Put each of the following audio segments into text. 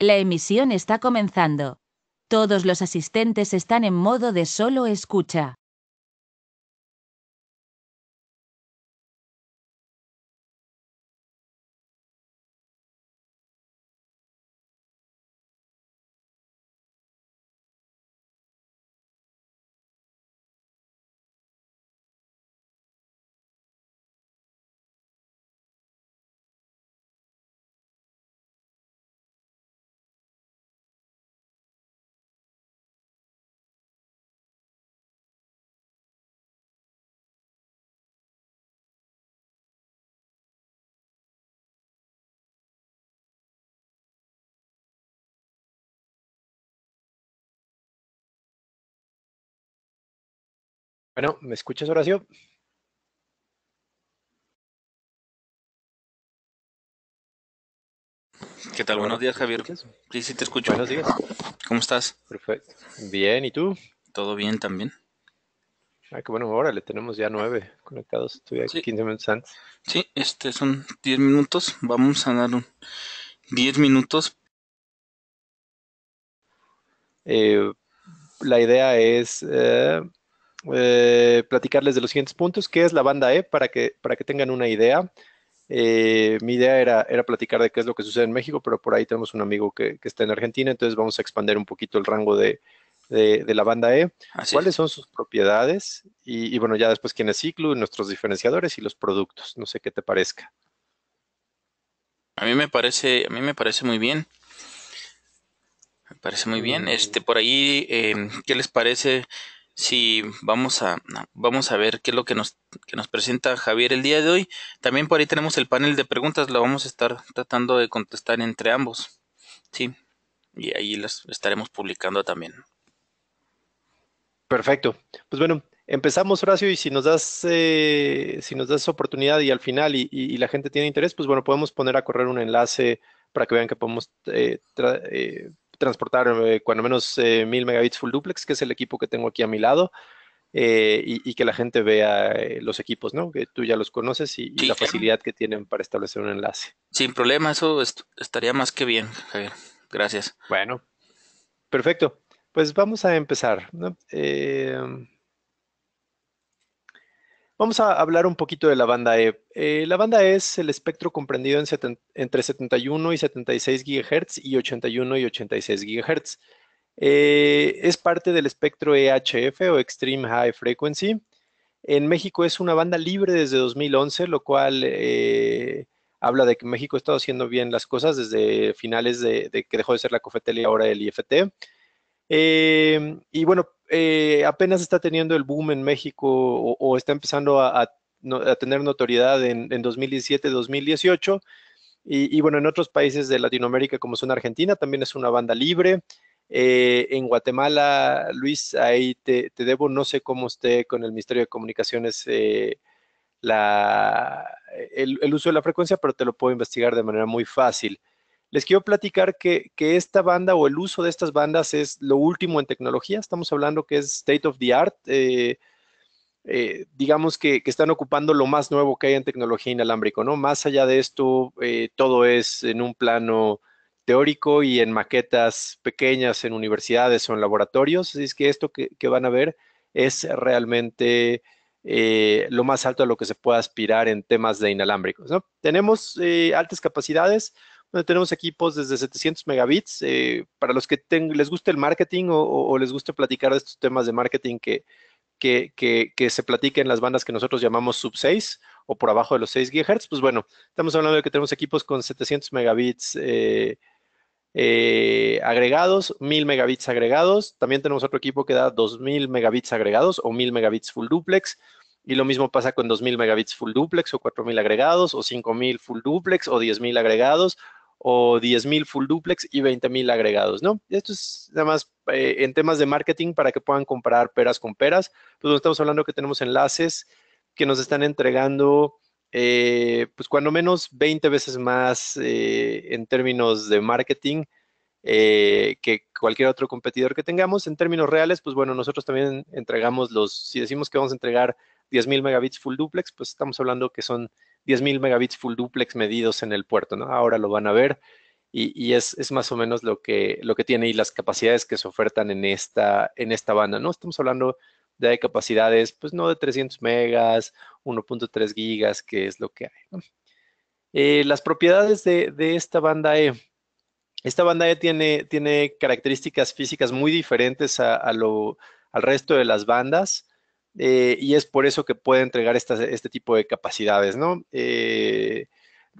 La emisión está comenzando. Todos los asistentes están en modo de solo escucha. Bueno, ¿me escuchas, Horacio? ¿Qué tal? Buenos días, Javier. Sí, sí, te escucho. Buenos días. ¿Cómo estás? Perfecto. Bien, ¿y tú? Todo bien también. Ah, qué bueno, le tenemos ya nueve conectados. Estuve aquí 15 minutos antes. Sí, este son diez minutos. Vamos a dar un 10 minutos. Eh, la idea es. Eh, eh, platicarles de los siguientes puntos, ¿Qué es la banda E, para que, para que tengan una idea. Eh, mi idea era, era, platicar de qué es lo que sucede en México, pero por ahí tenemos un amigo que, está en Argentina, entonces vamos a expandir un poquito el rango de, de, la banda E. ¿Cuáles son sus propiedades? Y, bueno, ya después quién es Ciclo, nuestros diferenciadores y los productos. No sé qué te parezca. A mí me parece, a mí me parece muy bien. Me parece muy bien. Mm. Este, por ahí, eh, ¿qué les parece? Sí, vamos a, vamos a ver qué es lo que nos, nos presenta Javier el día de hoy. También por ahí tenemos el panel de preguntas, lo vamos a estar tratando de contestar entre ambos. Sí, y ahí las estaremos publicando también. Perfecto. Pues bueno, empezamos, Horacio, y si nos das, eh, si nos das oportunidad y al final y, la gente tiene interés, pues bueno, podemos poner a correr un enlace para que vean que podemos eh, eh, transportar eh, cuando menos eh, mil megabits full duplex, que es el equipo que tengo aquí a mi lado, eh, y, que la gente vea los equipos, ¿no? Que tú ya los conoces y, la facilidad que tienen para establecer un enlace. Sin problema, eso estaría más que bien, Javier. Gracias. Bueno, perfecto. Pues vamos a empezar. ¿no? Vamos a hablar un poquito de la banda E. Eh, la banda E es el espectro comprendido entre 71 y 76 GHz y 81 y 86 GHz. Eh, es parte del espectro EHF o Extreme High Frequency. En México es una banda libre desde 2011, lo cual eh, habla de que México ha estado haciendo bien las cosas desde finales de, que dejó de ser la COFETEL y ahora el IFT. y bueno, eh, apenas está teniendo el boom en México o, está empezando a, tener notoriedad en, 2017-2018. Y, bueno, en otros países de Latinoamérica como son Argentina, también es una banda libre. Eh, en Guatemala, Luis, ahí te, debo, no sé cómo esté con el Ministerio de Comunicaciones eh, el, uso de la frecuencia, pero te lo puedo investigar de manera muy fácil. Les quiero platicar que, esta banda o el uso de estas bandas es lo último en tecnología. Estamos hablando que es state of the art. Eh, eh, digamos que, están ocupando lo más nuevo que hay en tecnología inalámbrico, ¿no? Más allá de esto, eh, todo es en un plano teórico y en maquetas pequeñas en universidades o en laboratorios. Así es que esto que, van a ver es realmente lo más alto a lo que se puede aspirar en temas de inalámbricos. ¿no? Tenemos altas capacidades, tenemos equipos desde 700 megabits. Eh, para los que les guste el marketing o, les guste platicar de estos temas de marketing que, que, se platiquen las bandas que nosotros llamamos sub 6 o por abajo de los 6 GHz, pues bueno, estamos hablando de que tenemos equipos con 700 megabits eh, eh, agregados, 1000 megabits agregados. También tenemos otro equipo que da 2000 megabits agregados o 1000 megabits full duplex. Y lo mismo pasa con 2000 megabits full duplex o 4000 agregados o 5000 full duplex o 10000 agregados o 10.000 full duplex y 20.000 agregados, ¿no? Esto es nada más eh, en temas de marketing para que puedan comparar peras con peras. Pues estamos hablando que tenemos enlaces que nos están entregando, eh, pues cuando menos 20 veces más eh, en términos de marketing que cualquier otro competidor que tengamos. En términos reales, pues bueno, nosotros también entregamos los, si decimos que vamos a entregar 10.000 megabits full duplex, pues estamos hablando que son 10.000 megabits full duplex medidos en el puerto, ¿no? Ahora lo van a ver y, es, más o menos lo que, tiene y las capacidades que se ofertan en esta, en esta banda, ¿no? Estamos hablando de capacidades, pues no de 300 megas, 1.3 gigas, que es lo que hay. ¿no? Eh, las propiedades de, esta banda E. Esta banda E tiene, tiene características físicas muy diferentes a lo, al resto de las bandas. Eh, y es por eso que puede entregar este tipo de capacidades, ¿no? Eh,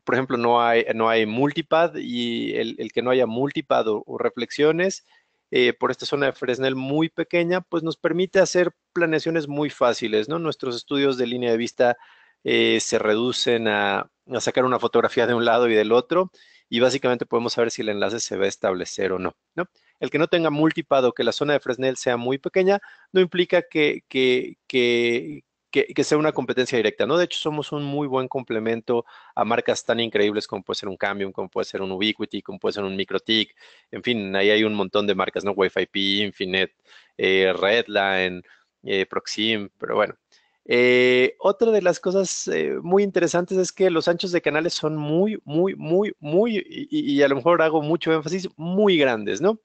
por ejemplo, no hay, no hay multipad y el, que no haya multipad o, reflexiones eh, por esta zona de Fresnel muy pequeña, pues nos permite hacer planeaciones muy fáciles, ¿no? Nuestros estudios de línea de vista eh, se reducen a, sacar una fotografía de un lado y del otro y básicamente podemos saber si el enlace se va a establecer o no. ¿no? El que no tenga multipado, que la zona de Fresnel sea muy pequeña no implica que, que, que, que, sea una competencia directa. ¿no? De hecho, somos un muy buen complemento a marcas tan increíbles como puede ser un Cambium, como puede ser un Ubiquiti, como puede ser un MicroTic, En fin, ahí hay un montón de marcas, ¿no? Wi-Fi P, Infinet, eh, Redline, eh, Proxim, pero bueno, eh, otra de las cosas eh, muy interesantes es que los anchos de canales son muy, muy, muy, muy, y, a lo mejor hago mucho énfasis, muy grandes, ¿no?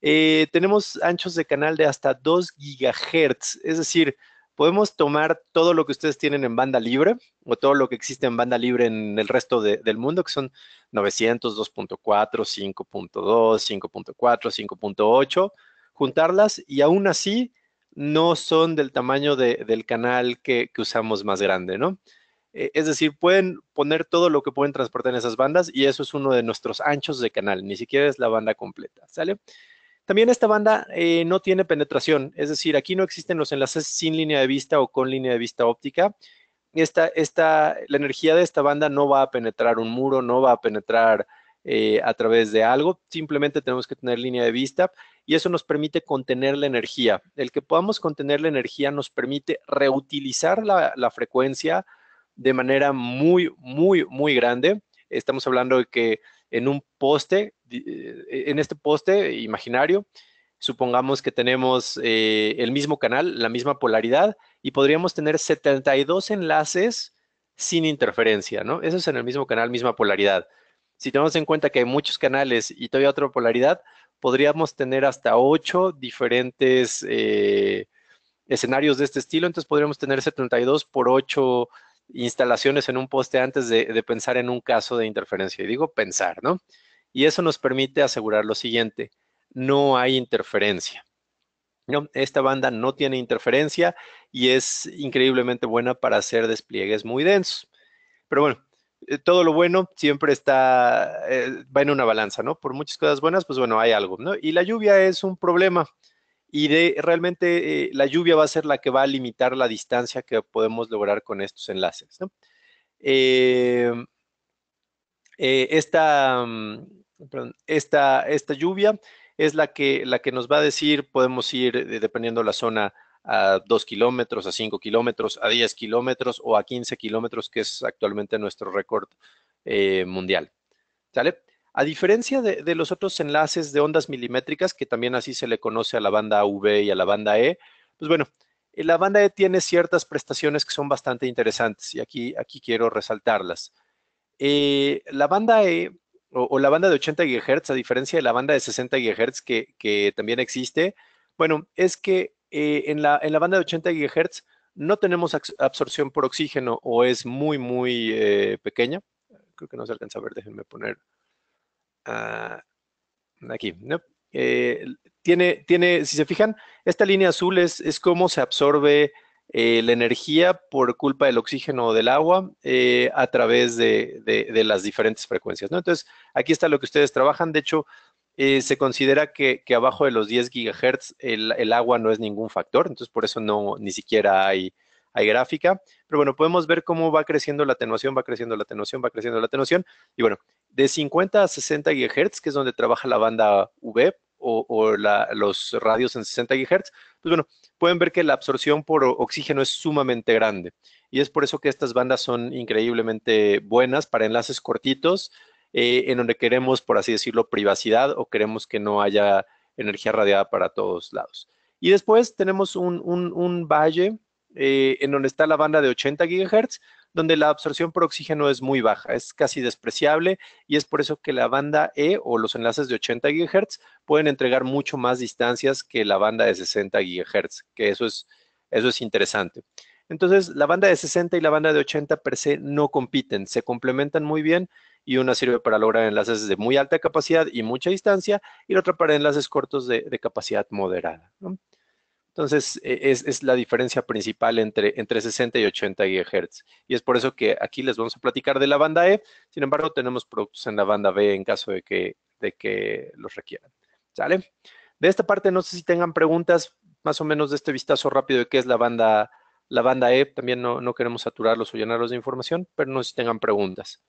Eh, tenemos anchos de canal de hasta 2 GHz, es decir, podemos tomar todo lo que ustedes tienen en banda libre o todo lo que existe en banda libre en el resto del mundo, que son 900, 2.4, 5.2, 5.4, 5.8, juntarlas y aún así no son del tamaño del canal que, usamos más grande, ¿no? Eh, es decir, pueden poner todo lo que pueden transportar en esas bandas y eso es uno de nuestros anchos de canal, ni siquiera es la banda completa, ¿sale? También esta banda eh, no tiene penetración, es decir, aquí no existen los enlaces sin línea de vista o con línea de vista óptica. Esta, esta, la energía de esta banda no va a penetrar un muro, no va a penetrar eh, a través de algo, simplemente tenemos que tener línea de vista y eso nos permite contener la energía. El que podamos contener la energía nos permite reutilizar la, frecuencia de manera muy, muy, muy grande. Estamos hablando de que en un poste, eh, en este poste imaginario, supongamos que tenemos eh, el mismo canal, la misma polaridad, y podríamos tener 72 enlaces sin interferencia, ¿no? Eso es en el mismo canal, misma polaridad si tenemos en cuenta que hay muchos canales y todavía otra polaridad, podríamos tener hasta ocho diferentes eh, escenarios de este estilo. Entonces podríamos tener 72 por 8 instalaciones en un poste antes de, pensar en un caso de interferencia. Y digo pensar, ¿no? Y eso nos permite asegurar lo siguiente, no hay interferencia. No, esta banda no tiene interferencia y es increíblemente buena para hacer despliegues muy densos. Pero bueno, eh, todo lo bueno siempre está, eh, va en una balanza, ¿no? Por muchas cosas buenas, pues bueno, hay algo, ¿no? Y la lluvia es un problema y de, realmente eh, la lluvia va a ser la que va a limitar la distancia que podemos lograr con estos enlaces, ¿no? Em, esta, mm, esta, esta lluvia es la que, la que nos va a decir, podemos ir, dependiendo la zona, a 2 kilómetros, a 5 kilómetros, a 10 kilómetros o a 15 kilómetros, que es actualmente nuestro récord eh, mundial. A diferencia de, los otros enlaces de ondas milimétricas, que también así se le conoce a la banda V y a la banda E, pues bueno, eh, la banda E tiene ciertas prestaciones que son bastante interesantes y aquí, aquí quiero resaltarlas. Eh, la banda E o, la banda de 80 GHz, a diferencia de la banda de 60 GHz que también existe, bueno, es que eh, en, la, en, la, banda de 80 GHz no tenemos absorción por oxígeno o es muy, muy eh, pequeña. Creo que no se alcanza a ver, déjenme poner ah, aquí. Eh, tiene, tiene, si se fijan, esta línea azul es, es cómo se absorbe la energía por culpa del oxígeno o del agua a través de, de, de, las diferentes frecuencias. ¿no? Entonces, aquí está lo que ustedes trabajan. De hecho, eh, se considera que, que, abajo de los 10 gigahertz el, el, agua no es ningún factor, entonces por eso no ni siquiera hay, hay gráfica. Pero bueno, podemos ver cómo va creciendo la atenuación, va creciendo la atenuación, va creciendo la atenuación. Y bueno, de 50 a 60 GHz, que es donde trabaja la banda V o, la, los radios en 60 GHz, pues bueno, pueden ver que la absorción por oxígeno es sumamente grande. Y es por eso que estas bandas son increíblemente buenas para enlaces cortitos, eh, en donde queremos, por así decirlo, privacidad o queremos que no haya energía radiada para todos lados. Y después tenemos un, un, valle eh, en donde está la banda de 80 GHz, donde la absorción por oxígeno es muy baja, es casi despreciable y es por eso que la banda E o los enlaces de 80 GHz pueden entregar mucho más distancias que la banda de 60 GHz, que eso es, eso es interesante. Entonces, la banda de 60 y la banda de 80 per se no compiten, se complementan muy bien y una sirve para lograr enlaces de muy alta capacidad y mucha distancia y la otra para enlaces cortos de, capacidad moderada. Entonces, e, es, la diferencia principal entre, entre 60 y 80 GHz. Y es por eso que aquí les vamos a platicar de la banda E. Sin embargo, tenemos productos en la banda B en caso de que, de que los requieran. ¿Sale? De esta parte, no sé si tengan preguntas más o menos de este vistazo rápido de qué es la banda, la banda E. También no, no queremos saturarlos o llenarlos de información, pero no sé si tengan preguntas.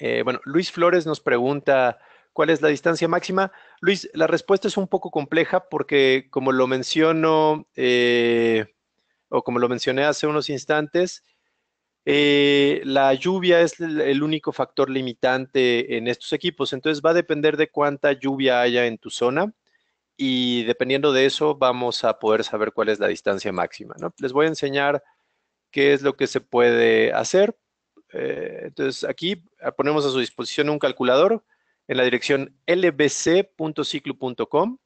Eh, bueno, Luis Flores nos pregunta cuál es la distancia máxima. Luis, la respuesta es un poco compleja porque como lo menciono eh, o como lo mencioné hace unos instantes, eh, la lluvia es el único factor limitante en estos equipos, entonces va a depender de cuánta lluvia haya en tu zona y dependiendo de eso vamos a poder saber cuál es la distancia máxima. Les voy a enseñar qué es lo que se puede hacer eh, entonces aquí ah, ponemos a su disposición un calculador en la dirección lbc.ciclu.com.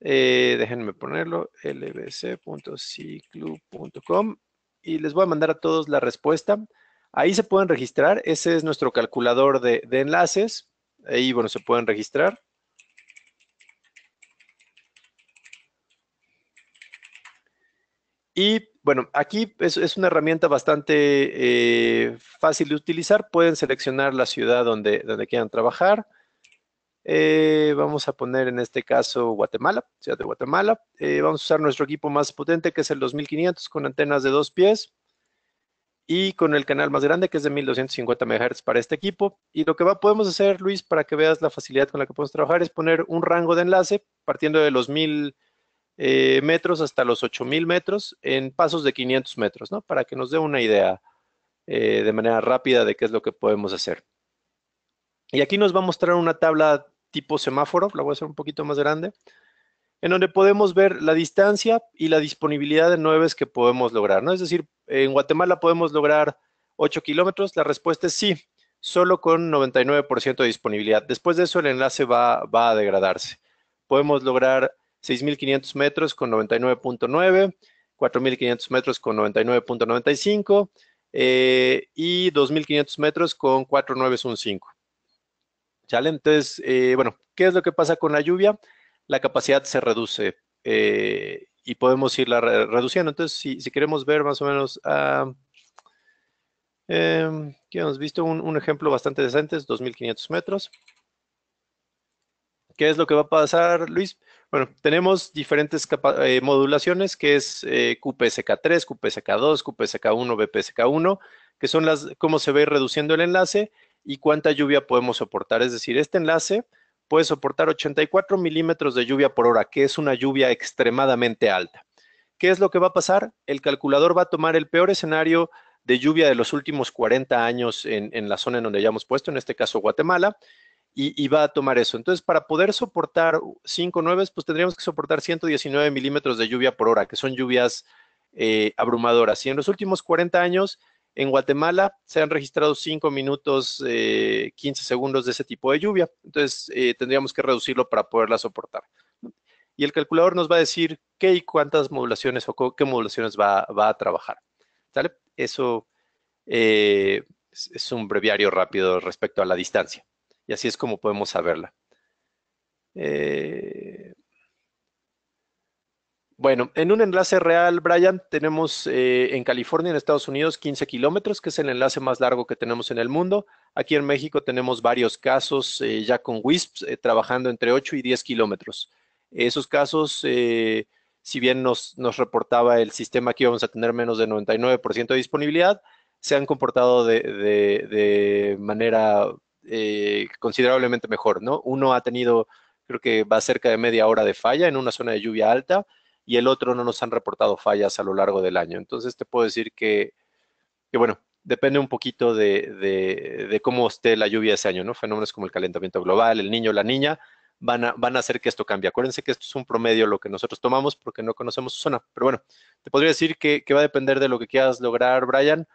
Eh, déjenme ponerlo, lbc.ciclu.com y les voy a mandar a todos la respuesta. Ahí se pueden registrar, ese es nuestro calculador de, de enlaces, ahí bueno, se pueden registrar. Y bueno, aquí es, una herramienta bastante eh, fácil de utilizar. Pueden seleccionar la ciudad donde, donde quieran trabajar. Eh, vamos a poner en este caso Guatemala, ciudad de Guatemala. Eh, vamos a usar nuestro equipo más potente que es el 2500 con antenas de dos pies y con el canal más grande que es de 1250 MHz para este equipo. Y lo que va, podemos hacer, Luis, para que veas la facilidad con la que podemos trabajar es poner un rango de enlace partiendo de los 1000 eh, metros hasta los 8000 metros en pasos de 500 metros, ¿no? Para que nos dé una idea eh, de manera rápida de qué es lo que podemos hacer. Y aquí nos va a mostrar una tabla tipo semáforo, la voy a hacer un poquito más grande, en donde podemos ver la distancia y la disponibilidad de nueves que podemos lograr, ¿no? Es decir, en Guatemala podemos lograr 8 kilómetros, la respuesta es sí, solo con 99% de disponibilidad. Después de eso el enlace va, va a degradarse. Podemos lograr 6.500 metros con 99.9, 4.500 metros con 99.95 y 2.500 eh, metros con 4.915. ¿Sale? Entonces, eh, bueno, ¿qué es lo que pasa con la lluvia? La capacidad se reduce eh, y podemos irla reduciendo. Entonces, si, queremos ver más o menos... Ah, em, hemos visto un, ejemplo bastante decente, es 2.500 metros. ¿Qué es lo que va a pasar, Luis? Bueno, tenemos diferentes eh, modulaciones que es QPSK3, QPSK2, QPSK1, BPSK1, que son las cómo se ve reduciendo el enlace y cuánta lluvia podemos soportar. Es decir, este enlace puede soportar 84 milímetros de lluvia por hora, que es una lluvia extremadamente alta. ¿Qué es lo que va a pasar? El calculador va a tomar el peor escenario de lluvia de los últimos 40 años en, en la zona en donde hayamos puesto, en este caso Guatemala, y, va a tomar eso. Entonces, para poder soportar 5 nueves, pues tendríamos que soportar 119 milímetros de lluvia por hora, que son lluvias eh, abrumadoras. Y en los últimos 40 años, en Guatemala se han registrado 5 minutos, 15 eh, segundos de ese tipo de lluvia. Entonces, eh, tendríamos que reducirlo para poderla soportar. Y el calculador nos va a decir qué y cuántas modulaciones o qué modulaciones va, a trabajar. ¿Sale? Eso es un breviario rápido respecto a la distancia y así es como podemos saberla. Eh, bueno, en un enlace real, Brian, tenemos eh, en California, en Estados Unidos, 15 kilómetros, que es el enlace más largo que tenemos en el mundo. Aquí en México tenemos varios casos eh, ya con WISPs trabajando entre 8 y 10 kilómetros. Esos casos, si bien nos, reportaba el sistema que íbamos a tener menos de 99% de disponibilidad, se han comportado de manera eh, considerablemente mejor, ¿no? Uno ha tenido, creo que va cerca de media hora de falla en una zona de lluvia alta y el otro no nos han reportado fallas a lo largo del año. Entonces te puedo decir que, que bueno, depende un poquito de, cómo esté la lluvia ese año, ¿no? Fenómenos como el calentamiento global, el niño, la niña, van a, van a hacer que esto cambie. Acuérdense que esto es un promedio lo que nosotros tomamos porque no conocemos su zona. Pero bueno, te podría decir que, que va a depender de lo que quieras lograr, Brian,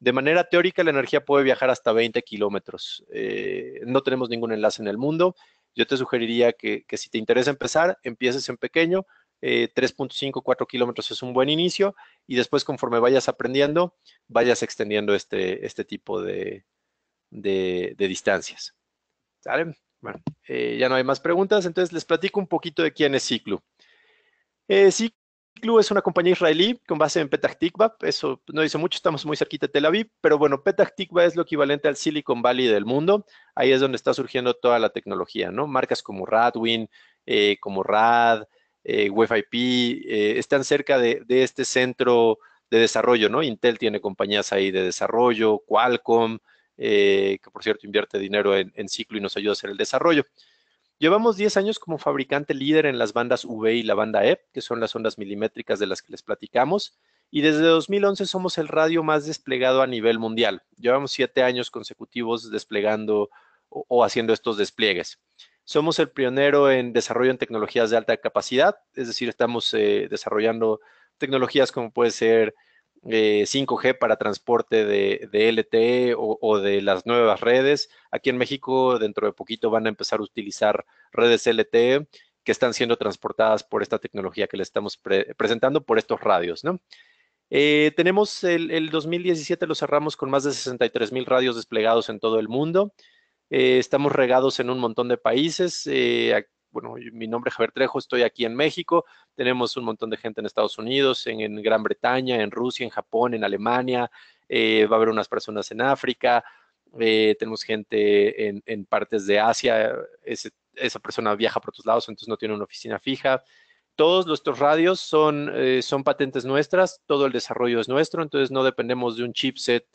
de manera teórica, la energía puede viajar hasta 20 kilómetros. Eh, no tenemos ningún enlace en el mundo. Yo te sugeriría que, si te interesa empezar, empieces en pequeño. 3.5, eh, 4 kilómetros es un buen inicio y después conforme vayas aprendiendo, vayas extendiendo este, este tipo de, distancias. ¿Sale? Bueno, eh, ya no hay más preguntas, entonces les platico un poquito de quién es Ciclo. Club es una compañía israelí con base en Petah Tikva, eso no dice mucho, estamos muy cerquita de Tel Aviv, pero bueno, Petah Tikva es lo equivalente al Silicon Valley del mundo, ahí es donde está surgiendo toda la tecnología, ¿no? Marcas como Radwin, eh, como Rad, eh, eh están cerca de, este centro de desarrollo, ¿no? Intel tiene compañías ahí de desarrollo, Qualcomm, eh, que por cierto invierte dinero en, en, Ciclo y nos ayuda a hacer el desarrollo. Llevamos 10 años como fabricante líder en las bandas V y la banda E, que son las ondas milimétricas de las que les platicamos, y desde 2011 somos el radio más desplegado a nivel mundial. Llevamos 7 años consecutivos desplegando o, haciendo estos despliegues. Somos el pionero en desarrollo en tecnologías de alta capacidad, es decir, estamos eh, desarrollando tecnologías como puede ser 5G eh, para transporte de, LTE e o, de las nuevas redes. Aquí en México, dentro de poquito, van a empezar a utilizar redes LTE que están siendo transportadas por esta tecnología que le estamos presentando por estos radios, ¿no? Eh, tenemos el, 2017, lo cerramos con más de 63 mil radios desplegados en todo el mundo. Eh, estamos regados en un montón de países bueno, mi nombre es Javier Trejo, estoy aquí en México, tenemos un montón de gente en Estados Unidos, en, Gran Bretaña, en Rusia, en Japón, en Alemania, eh, va a haber unas personas en África, eh, tenemos gente en, partes de Asia, esa persona viaja por otros lados, entonces no tiene una oficina fija. Todos nuestros radios son, eh, son patentes nuestras, todo el desarrollo es nuestro, entonces no dependemos de un chipset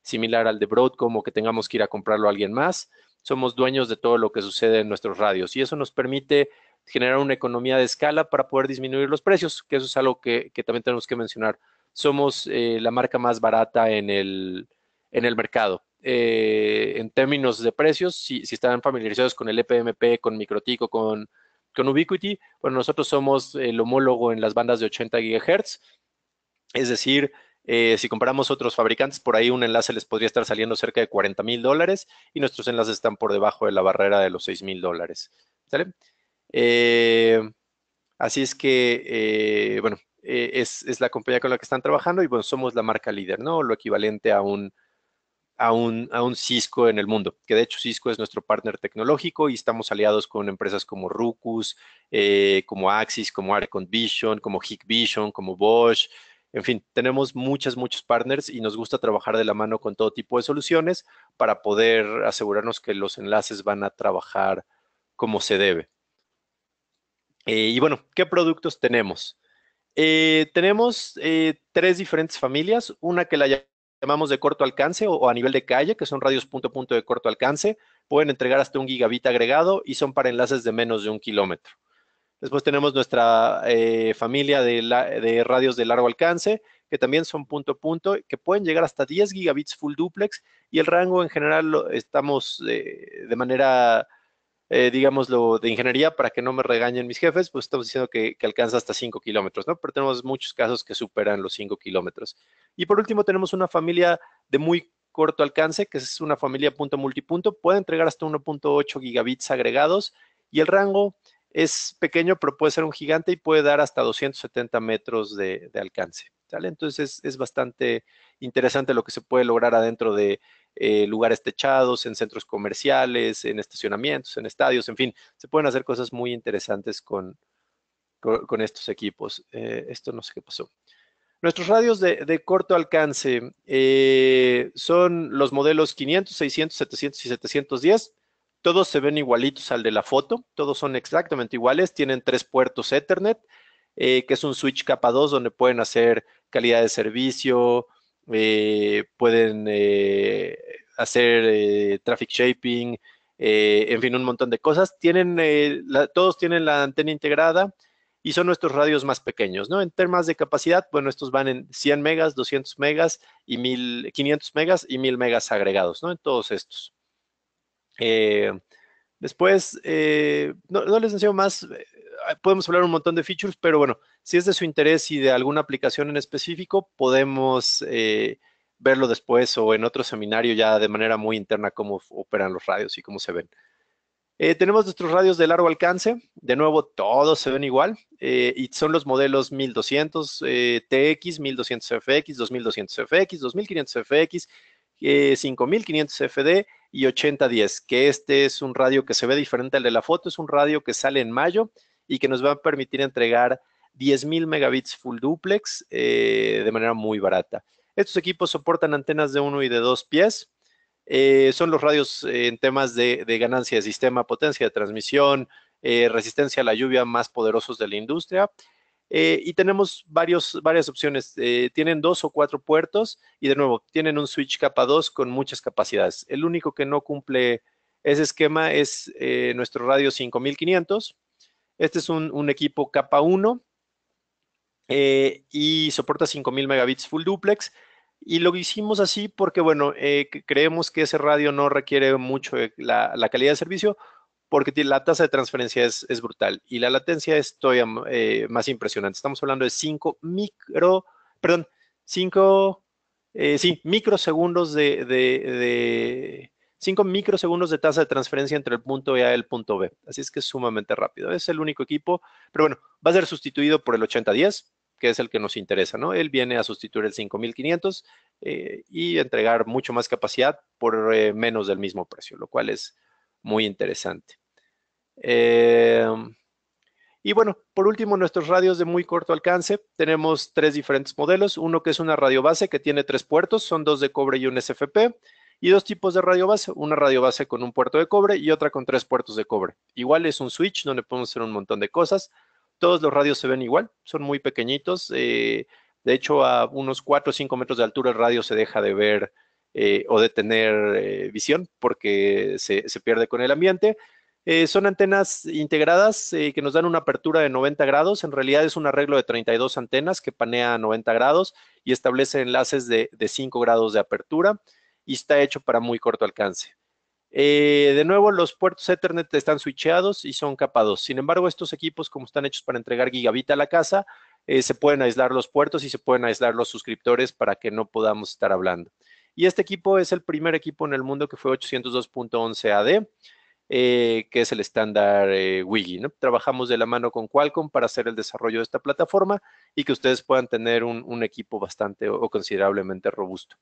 similar al de Broadcom o que tengamos que ir a comprarlo a alguien más somos dueños de todo lo que sucede en nuestros radios y eso nos permite generar una economía de escala para poder disminuir los precios, que eso es algo que, también tenemos que mencionar. Somos eh, la marca más barata en el, en el mercado. Eh, en términos de precios, si, están familiarizados con el EPMP, con Microtico, con, con Ubiquiti, bueno, nosotros somos el homólogo en las bandas de 80 GHz, es decir, eh, si comparamos otros fabricantes, por ahí un enlace les podría estar saliendo cerca de 40 mil dólares y nuestros enlaces están por debajo de la barrera de los 6 mil dólares. ¿Sale? Eh, así es que, eh, bueno, es, la compañía con la que están trabajando y bueno, somos la marca líder, ¿no? Lo equivalente a un, a un, Cisco en el mundo, que de hecho Cisco es nuestro partner tecnológico y estamos aliados con empresas como Rucus, como Axis, como Arcon Vision, como Hikvision, como Bosch, en fin, tenemos muchas, muchos partners y nos gusta trabajar de la mano con todo tipo de soluciones para poder asegurarnos que los enlaces van a trabajar como se debe. Eh, y bueno, ¿qué productos tenemos? Eh, tenemos eh, tres diferentes familias, una que la llamamos de corto alcance o, o, a nivel de calle, que son radios punto punto de corto alcance, pueden entregar hasta un gigabit agregado y son para enlaces de menos de un kilómetro. Después tenemos nuestra eh, familia de, radios de largo alcance, que también son punto a punto, que pueden llegar hasta 10 gigabits full duplex y el rango en general lo, estamos eh, de manera, digamos, eh, digámoslo, de ingeniería, para que no me regañen mis jefes, pues estamos diciendo que, que alcanza hasta 5 kilómetros, ¿no? Pero tenemos muchos casos que superan los 5 kilómetros. Y por último tenemos una familia de muy corto alcance, que es una familia punto multipunto, puede entregar hasta 1.8 gigabits agregados y el rango es pequeño, pero puede ser un gigante y puede dar hasta 270 metros de, alcance. ¿sale? Entonces es, bastante interesante lo que se puede lograr adentro de eh, lugares techados, en centros comerciales, en estacionamientos, en estadios, en fin, se pueden hacer cosas muy interesantes con, estos equipos. Eh, esto no sé qué pasó. Nuestros radios de, corto alcance eh, son los modelos 500, 600, 700 y 710. Todos se ven igualitos al de la foto, todos son exactamente iguales, tienen tres puertos Ethernet, eh, que es un switch capa 2 donde pueden hacer calidad de servicio, eh, pueden eh, hacer traffic shaping, en fin, un montón de cosas. Tienen, todos tienen la antena integrada y son nuestros radios más pequeños, ¿no? En temas de capacidad, bueno, estos van en 100 megas, 200 megas y 1,500 megas y 1000 megas agregados, ¿no? En todos estos. Eh, después, eh, no, les enseño más, eh, ah, podemos hablar un montón de features, pero bueno, si es de su interés y de alguna aplicación en específico, podemos verlo después o en otro seminario ya de manera muy interna cómo operan los radios y cómo se ven. tenemos nuestros radios de largo alcance. De nuevo, todos se ven igual. y son los modelos 1200 TX, 1200 FX, 2200 FX, 2500 FX, 5500 FD y 8010, que este es un radio que se ve diferente al de la foto, es un radio que sale en mayo y que nos va a permitir entregar 10.000 megabits full duplex eh, de manera muy barata. Estos equipos soportan antenas de uno y de dos pies. Eh, son los radios eh, en temas de, de, ganancia de sistema, potencia de transmisión, resistencia a la lluvia más poderosos de la industria. Eh, y tenemos varias opciones. Eh, tienen dos o cuatro puertos y de nuevo, tienen un switch capa 2 con muchas capacidades. El único que no cumple ese esquema es eh, nuestro radio 5500. Este es un, equipo capa 1 y soporta 5000 megabits full duplex. Y lo hicimos así porque, bueno, creemos que ese radio no requiere mucho la calidad de servicio, porque la tasa de transferencia es, brutal y la latencia es todavía eh, más impresionante. Estamos hablando de 5 micro, perdón, 5, eh, sí, microsegundos de, microsegundos de tasa de transferencia entre el punto A y el punto B. Así es que es sumamente rápido. Es el único equipo, pero bueno, va a ser sustituido por el 8010, que es el que nos interesa, ¿no? Él viene a sustituir el 5500 eh, y entregar mucho más capacidad por eh, menos del mismo precio, lo cual es muy interesante. Em, y bueno, por último, nuestros radios de muy corto alcance. Tenemos tres diferentes modelos. Uno que es una radio base que tiene tres puertos, son dos de cobre y un SFP. Y dos tipos de radio base, una radio base con un puerto de cobre y otra con tres puertos de cobre. Igual es un switch donde podemos hacer un montón de cosas. Todos los radios se ven igual, son muy pequeñitos. Eh, de hecho, a unos 4 o 5 metros de altura el radio se deja de ver eh, o de tener eh, visión porque se, pierde con el ambiente. Eh, son antenas integradas que nos dan una apertura de 90 grados. En realidad es un arreglo de 32 antenas que panea 90 grados y establece enlaces de, 5 grados de apertura y está hecho para muy corto alcance. de nuevo, los puertos Ethernet están switchados y son capados. Sin embargo, estos equipos, como están hechos para entregar gigabit a la casa, se pueden aislar los puertos y se pueden aislar los suscriptores para que no podamos estar hablando. Y este equipo es el primer equipo en el mundo que fue 802.11 AD, eh, que es el estándar eh, Trabajamos de la mano con Qualcomm para hacer el desarrollo de esta plataforma y que ustedes puedan tener un, equipo bastante o considerablemente robusto.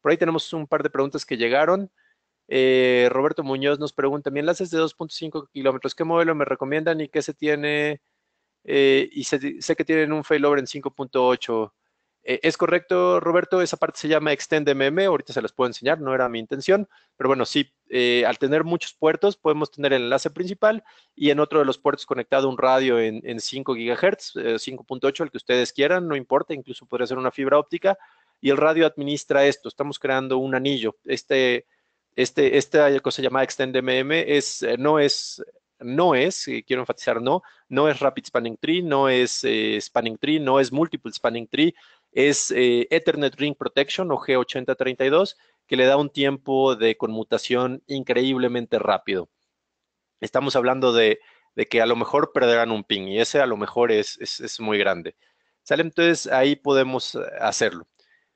Por ahí tenemos un par de preguntas que llegaron. Eh, Roberto Muñoz nos pregunta, mi enlaces de 2.5 kilómetros, ¿qué modelo me recomiendan y qué se tiene? Eh, y sé que tienen un failover en 5.8. Eh, ¿Es correcto, Roberto? Esa parte se llama Extend MM, ahorita se las puedo enseñar, no era mi intención, pero bueno, sí, eh, al tener muchos puertos podemos tener el enlace principal y en otro de los puertos conectado un radio en, 5 GHz, 5.8, el que ustedes quieran, no importa, incluso podría ser una fibra óptica y el radio administra esto, estamos creando un anillo. Este, este, esta cosa llamada Extend MM es, eh, no es no es, quiero enfatizar no, no es Rapid Spanning Tree, no es Spanning Tree, no es Multiple Spanning Tree, es eh, Ethernet Ring Protection o G8032, que le da un tiempo de conmutación increíblemente rápido. Estamos hablando de, de que a lo mejor perderán un ping y ese a lo mejor es, es, es muy grande. ¿Sale? Entonces ahí podemos eh, hacerlo.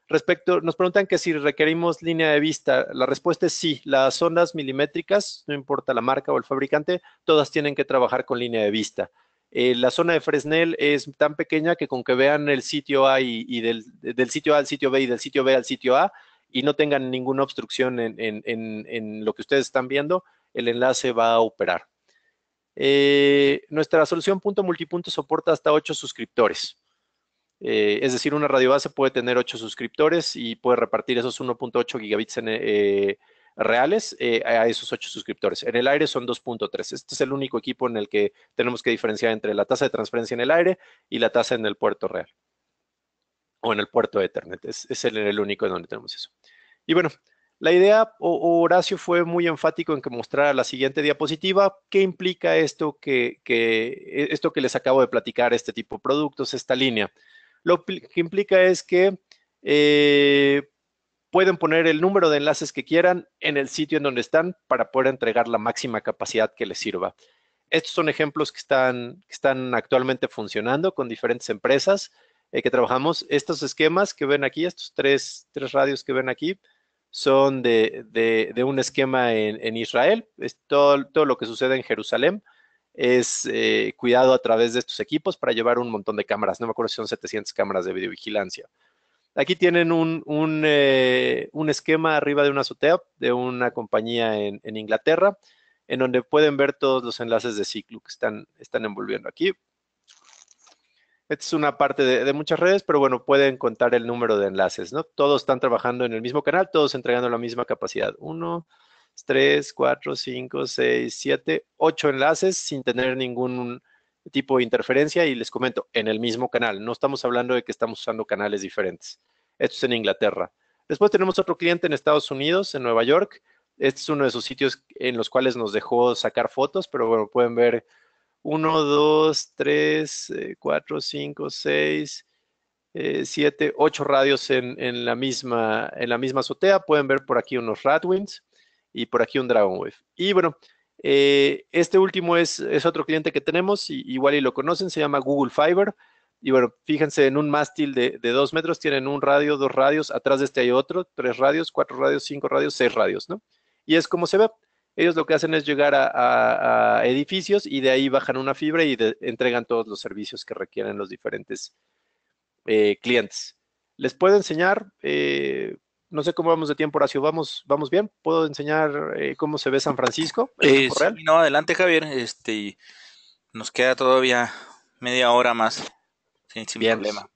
Respecto, nos preguntan que si requerimos línea de vista. La respuesta es sí. Las ondas milimétricas, no importa la marca o el fabricante, todas tienen que trabajar con línea de vista. Eh, la zona de Fresnel es tan pequeña que con que vean el sitio A y, del, sitio A al sitio B y del sitio B al sitio A y no tengan ninguna obstrucción en, lo que ustedes están viendo, el enlace va a operar. Eh, nuestra solución punto multipunto soporta hasta 8 suscriptores. Eh, es decir, una radio base puede tener 8 suscriptores y puede repartir esos 1.8 gigabits en, reales eh, a esos ocho suscriptores. En el aire son 2.3. Este es el único equipo en el que tenemos que diferenciar entre la tasa de transferencia en el aire y la tasa en el puerto real o en el puerto de Ethernet. Es, el, único en donde tenemos eso. Y bueno, la idea, o, Horacio fue muy enfático en que mostrara la siguiente diapositiva, qué implica esto que, e, esto que les acabo de platicar, este tipo de productos, esta línea. Lo que implica es que eh, pueden poner el número de enlaces que quieran en el sitio en donde están para poder entregar la máxima capacidad que les sirva. Estos son ejemplos que están, que están actualmente funcionando con diferentes empresas eh, que trabajamos. Estos esquemas que ven aquí, estos tres, tres radios que ven aquí, son de, un esquema en, Israel. todo, lo que sucede en Jerusalén es eh, cuidado a través de estos equipos para llevar un montón de cámaras. No me acuerdo si son 700 cámaras de videovigilancia. Aquí tienen eh, un, esquema arriba de una azotea de una compañía en, Inglaterra, en donde pueden ver todos los enlaces de ciclo que están, están envolviendo aquí. Esta es una parte de, de, muchas redes, pero bueno, pueden contar el número de enlaces, ¿no? Todos están trabajando en el mismo canal, todos entregando la misma capacidad. Uno, tres, cuatro, cinco, seis, siete, ocho enlaces sin tener ningún tipo de interferencia y les comento, en el mismo canal. No estamos hablando de que estamos usando canales diferentes. Esto es en Inglaterra. Después tenemos otro cliente en Estados Unidos, en Nueva York. Este es uno de sus sitios en los cuales nos dejó sacar fotos, pero bueno, pueden ver uno, dos, tres, eh, cuatro, cinco, seis, eh, siete, ocho radios en, la misma, en la misma azotea. Pueden ver por aquí unos Radwinds y por aquí un Dragonwave. Y bueno, eh, este último es, otro cliente que tenemos, y, igual y lo conocen, se llama Google Fiber. Y bueno, fíjense, en un mástil de, dos metros tienen un radio, dos radios, atrás de este hay otro, tres radios, cuatro radios, cinco radios, seis radios, ¿no? Y es como se ve. Ellos lo que hacen es llegar a, edificios y de ahí bajan una fibra y entregan todos los servicios que requieren los diferentes eh, clientes. Les puedo enseñar eh, no sé cómo vamos de tiempo, Horacio. ¿Vamos, vamos bien? ¿Puedo enseñar eh, cómo se ve San Francisco? Sí, eh, sí, no, adelante, Javier. Este, nos queda todavía media hora más sin, problema. bien. problema.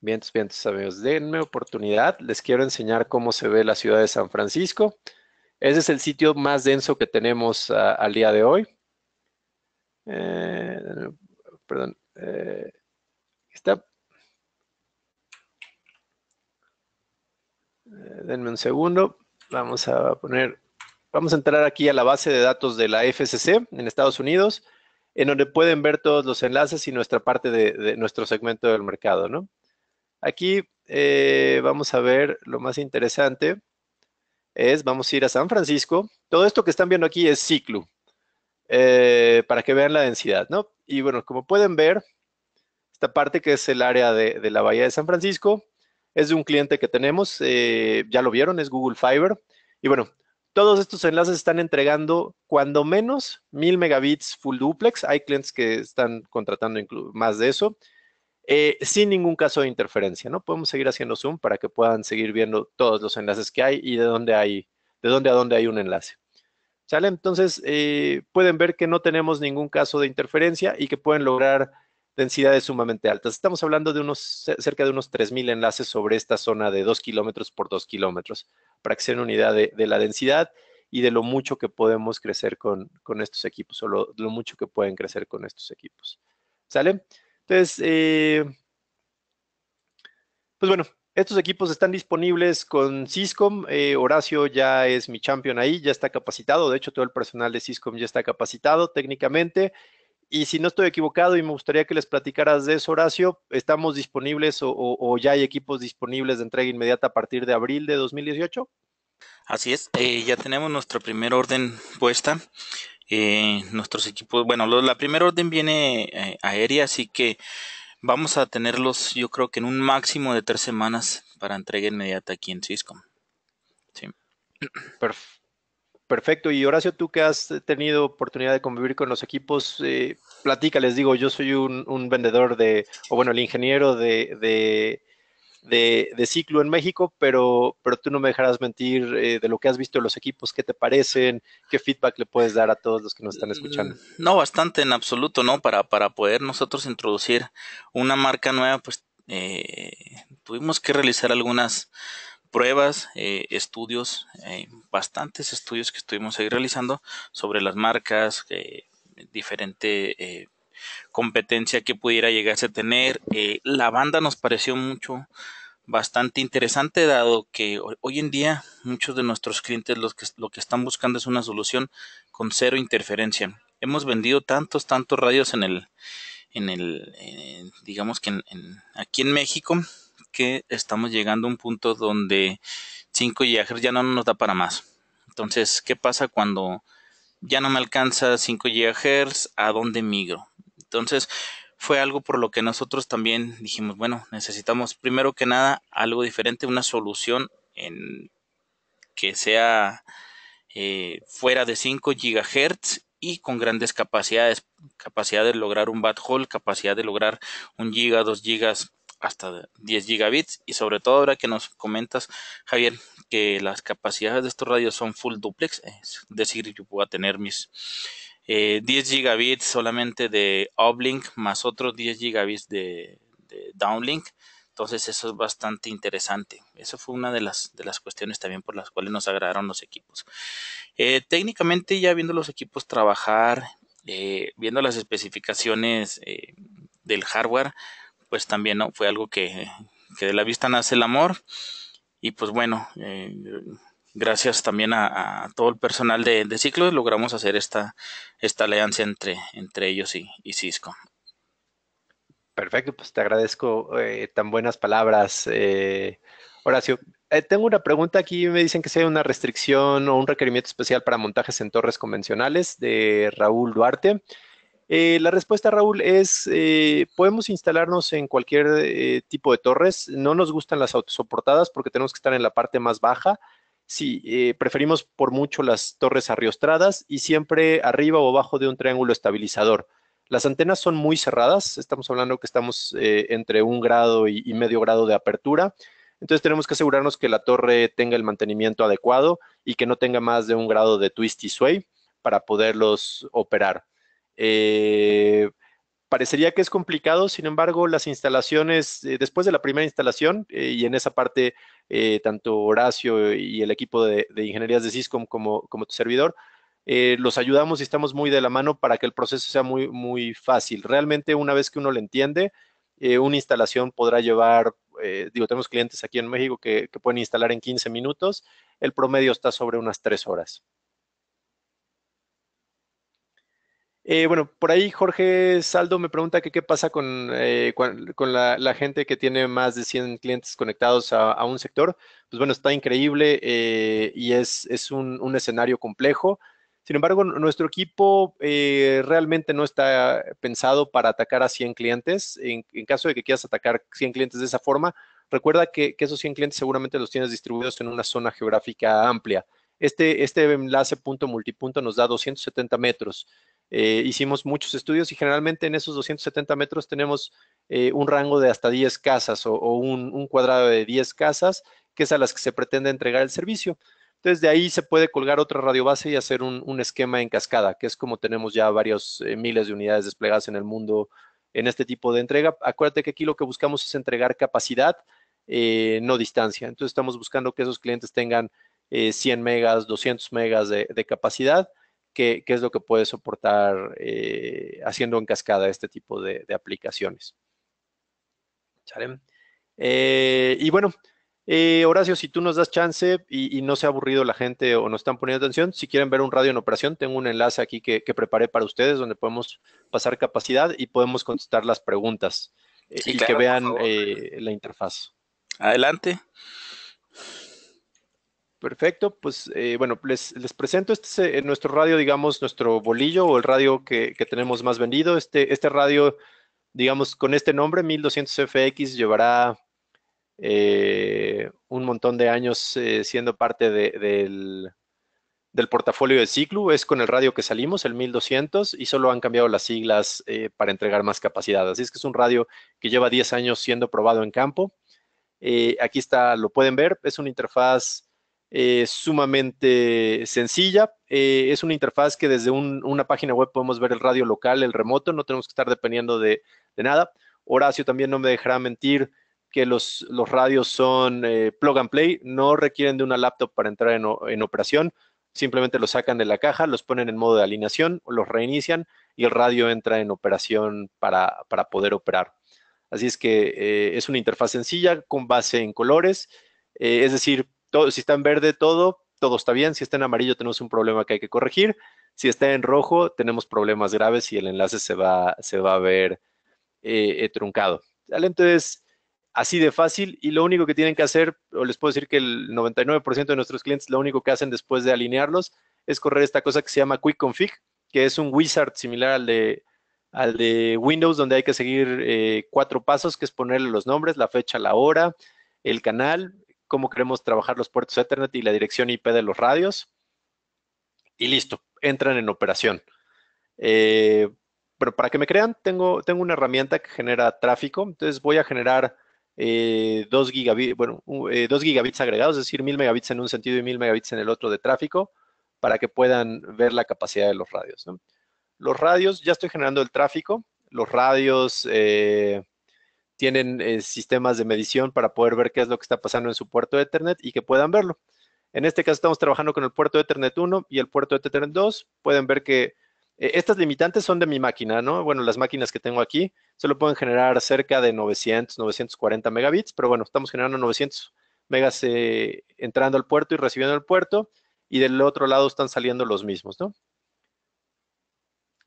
Vientos, vientos, amigos. Denme oportunidad. Les quiero enseñar cómo se ve la ciudad de San Francisco. Ese es el sitio más denso que tenemos al día de hoy. Eh, perdón. está Eh, denme un segundo. Vamos a poner, vamos a entrar aquí a la base de datos de la FCC en Estados Unidos, en donde pueden ver todos los enlaces y nuestra parte de, nuestro segmento del mercado, ¿no? Aquí eh, vamos a ver lo más interesante es, vamos a ir a San Francisco. Todo esto que están viendo aquí es ciclo, eh, para que vean la densidad, ¿no? Y bueno, como pueden ver, esta parte que es el área de la bahía de San Francisco, es de un cliente que tenemos, eh, ya lo vieron, es Google Fiber. Y bueno, todos estos enlaces están entregando cuando menos 1000 megabits full duplex. Hay clientes que están contratando más de eso, eh, sin ningún caso de interferencia, ¿no? Podemos seguir haciendo zoom para que puedan seguir viendo todos los enlaces que hay y de dónde hay, de dónde a dónde hay un enlace. ¿Sale? Entonces, eh, pueden ver que no tenemos ningún caso de interferencia y que pueden lograr densidades sumamente altas. Estamos hablando de unos cerca de unos 3.000 enlaces sobre esta zona de 2 kilómetros por 2 kilómetros, para que sea una unidad de, la densidad y de lo mucho que podemos crecer con, estos equipos, o lo, mucho que pueden crecer con estos equipos. ¿Sale? Entonces, eh, pues bueno, estos equipos están disponibles con Ciscom. Eh, Horacio ya es mi champion ahí, ya está capacitado. De hecho, todo el personal de Ciscom ya está capacitado técnicamente. Y si no estoy equivocado y me gustaría que les platicaras de eso, Horacio, ¿estamos disponibles o, ya hay equipos disponibles de entrega inmediata a partir de abril de 2018? Así es, eh, ya tenemos nuestra primera orden puesta. Eh, nuestros equipos, bueno, la primera orden viene eh, aérea, así que vamos a tenerlos yo creo que en un máximo de tres semanas para entrega inmediata aquí en Cisco. Sí. Perfecto. Perfecto. Y Horacio, tú que has tenido oportunidad de convivir con los equipos, eh, platica, les digo, yo soy un, vendedor de, o bueno, el ingeniero de, de, de, ciclo en México, pero, pero tú no me dejarás mentir eh, de lo que has visto de los equipos, qué te parecen, qué feedback le puedes dar a todos los que nos están escuchando. Mm, no, bastante en absoluto, ¿no? Para, para poder nosotros introducir una marca nueva, pues eh, tuvimos que realizar algunas pruebas, eh, estudios, eh, bastantes estudios que estuvimos ahí realizando sobre las marcas, eh, diferente competencia que pudiera llegarse a tener. la banda nos pareció mucho bastante interesante dado que hoy en día muchos de nuestros clientes que, lo que están buscando es una solución con cero interferencia. Hemos vendido tantos, tantos radios en el, en el, digamos que aquí en México que estamos llegando a un punto donde 5 GHz ya no nos da para más. Entonces, ¿qué pasa cuando ya no me alcanza 5 GHz? ¿A dónde migro? Entonces, fue algo por lo que nosotros también dijimos, bueno, necesitamos primero que nada algo diferente, una solución en que sea eh, fuera de 5 GHz y con grandes capacidades, capacidad de lograr un bad hole, capacidad de lograr un giga, dos gigas hasta 10 gigabits y sobre todo ahora que nos comentas Javier que las capacidades de estos radios son full duplex es decir yo puedo tener mis 10 eh, gigabits solamente de uplink más otros 10 gigabits de, downlink entonces eso es bastante interesante eso fue una de las de las cuestiones también por las cuales nos agradaron los equipos eh, técnicamente ya viendo los equipos trabajar eh, viendo las especificaciones del hardware pues también no fue algo que, de la vista nace el amor. Y pues bueno, eh, gracias también a, todo el personal de, de Ciclos logramos hacer esta, esta alianza entre, entre ellos y, y Cisco. Perfecto, pues te agradezco eh, tan buenas palabras, eh. Horacio. tengo una pregunta aquí, me dicen que sea hay una restricción o un requerimiento especial para montajes en torres convencionales de Raúl Duarte. Eh, la respuesta, Raúl, es eh, podemos instalarnos en cualquier eh, tipo de torres. No nos gustan las autosoportadas porque tenemos que estar en la parte más baja. Sí, preferimos por mucho las torres arriostradas y siempre arriba o abajo de un triángulo estabilizador. Las antenas son muy cerradas, estamos hablando que estamos entre un grado y, y medio grado de apertura. Entonces tenemos que asegurarnos que la torre tenga el mantenimiento adecuado y que no tenga más de un grado de twist y sway para poderlos operar. Eh, parecería que es complicado, sin embargo, las instalaciones, eh, después de la primera instalación, eh, y en esa parte, tanto Horacio y el equipo de, ingenierías de Cisco como, tu servidor, los ayudamos y estamos muy de la mano para que el proceso sea muy, muy fácil. Realmente, una vez que uno lo entiende, una instalación podrá llevar, digo, tenemos clientes aquí en México que, que pueden instalar en 15 minutos, el promedio está sobre unas 3 horas. Eh, bueno, por ahí Jorge Saldo me pregunta qué pasa con, eh, con la, gente que tiene más de 100 clientes conectados a, un sector. Pues bueno, está increíble eh, y es, un, escenario complejo. Sin embargo, nuestro equipo realmente no está pensado para atacar a 100 clientes. En, caso de que quieras atacar 100 clientes de esa forma, recuerda que, esos 100 clientes seguramente los tienes distribuidos en una zona geográfica amplia. Este, este enlace punto multipunto nos da 270 metros. Eh, hicimos muchos estudios y generalmente en esos 270 metros tenemos eh, un rango de hasta 10 casas o, un, cuadrado de 10 casas, que es a las que se pretende entregar el servicio. Entonces, de ahí se puede colgar otra radiobase y hacer un, esquema en cascada, que es como tenemos ya varios eh, miles de unidades desplegadas en el mundo en este tipo de entrega. Acuérdate que aquí lo que buscamos es entregar capacidad, no distancia. Entonces, estamos buscando que esos clientes tengan 100 megas, 200 megas de capacidad qué, es lo que puede soportar eh, haciendo en cascada este tipo de, aplicaciones. Eh, y bueno, eh, Horacio, si tú nos das chance y, no se ha aburrido la gente o no están poniendo atención, si quieren ver un radio en operación, tengo un enlace aquí que, preparé para ustedes donde podemos pasar capacidad y podemos contestar las preguntas y que vean la interfaz. Adelante. Perfecto, pues eh, bueno, les, les, presento este en eh, nuestro radio, digamos, nuestro bolillo o el radio que, tenemos más vendido. Este, este radio, digamos, con este nombre, 1200FX, llevará eh, un montón de años siendo parte del, del, portafolio de ciclo. Es con el radio que salimos, el 1200, y solo han cambiado las siglas para entregar más capacidad. Así es que es un radio que lleva 10 años siendo probado en campo. aquí está, lo pueden ver, es una interfaz es eh, sumamente sencilla. Eh, es una interfaz que desde una página web podemos ver el radio local, el remoto, no tenemos que estar dependiendo de, nada. Horacio también no me dejará mentir que los, los radios son eh, plug and play, no requieren de una laptop para entrar en, operación, simplemente los sacan de la caja, los ponen en modo de alineación, los reinician y el radio entra en operación para, poder operar. Así es que es una interfaz sencilla con base en colores, es decir, si está en verde todo, todo está bien. Si está en amarillo, tenemos un problema que hay que corregir. Si está en rojo, tenemos problemas graves y el enlace se va, a ver eh, eh, truncado. Entonces, así de fácil y lo único que tienen que hacer, o les puedo decir que el 99% de nuestros clientes lo único que hacen después de alinearlos es correr esta cosa que se llama Quick Config, que es un wizard similar al de, Windows, donde hay que seguir eh, cuatro pasos, que es ponerle los nombres, la fecha, la hora, el canal, cómo queremos trabajar los puertos Ethernet y la dirección IP de los radios. Y listo, entran en operación. Eh, pero para que me crean, tengo, tengo una herramienta que genera tráfico. Entonces voy a generar eh, 2, eh, gigabits agregados, es decir, 1000 megabits en un sentido y 1000 megabits en el otro de tráfico, para que puedan ver la capacidad de los radios. Los radios, ya estoy generando el tráfico. Los radios, eh, tienen eh, sistemas de medición para poder ver qué es lo que está pasando en su puerto de Ethernet y que puedan verlo. En este caso estamos trabajando con el puerto de Ethernet 1 y el puerto de Ethernet 2. Pueden ver que eh, estas limitantes son de mi máquina, ¿no? Bueno, las máquinas que tengo aquí solo pueden generar cerca de 900, 940 megabits, pero bueno, estamos generando 900 megas eh, entrando al puerto y recibiendo el puerto y del otro lado están saliendo los mismos, ¿no?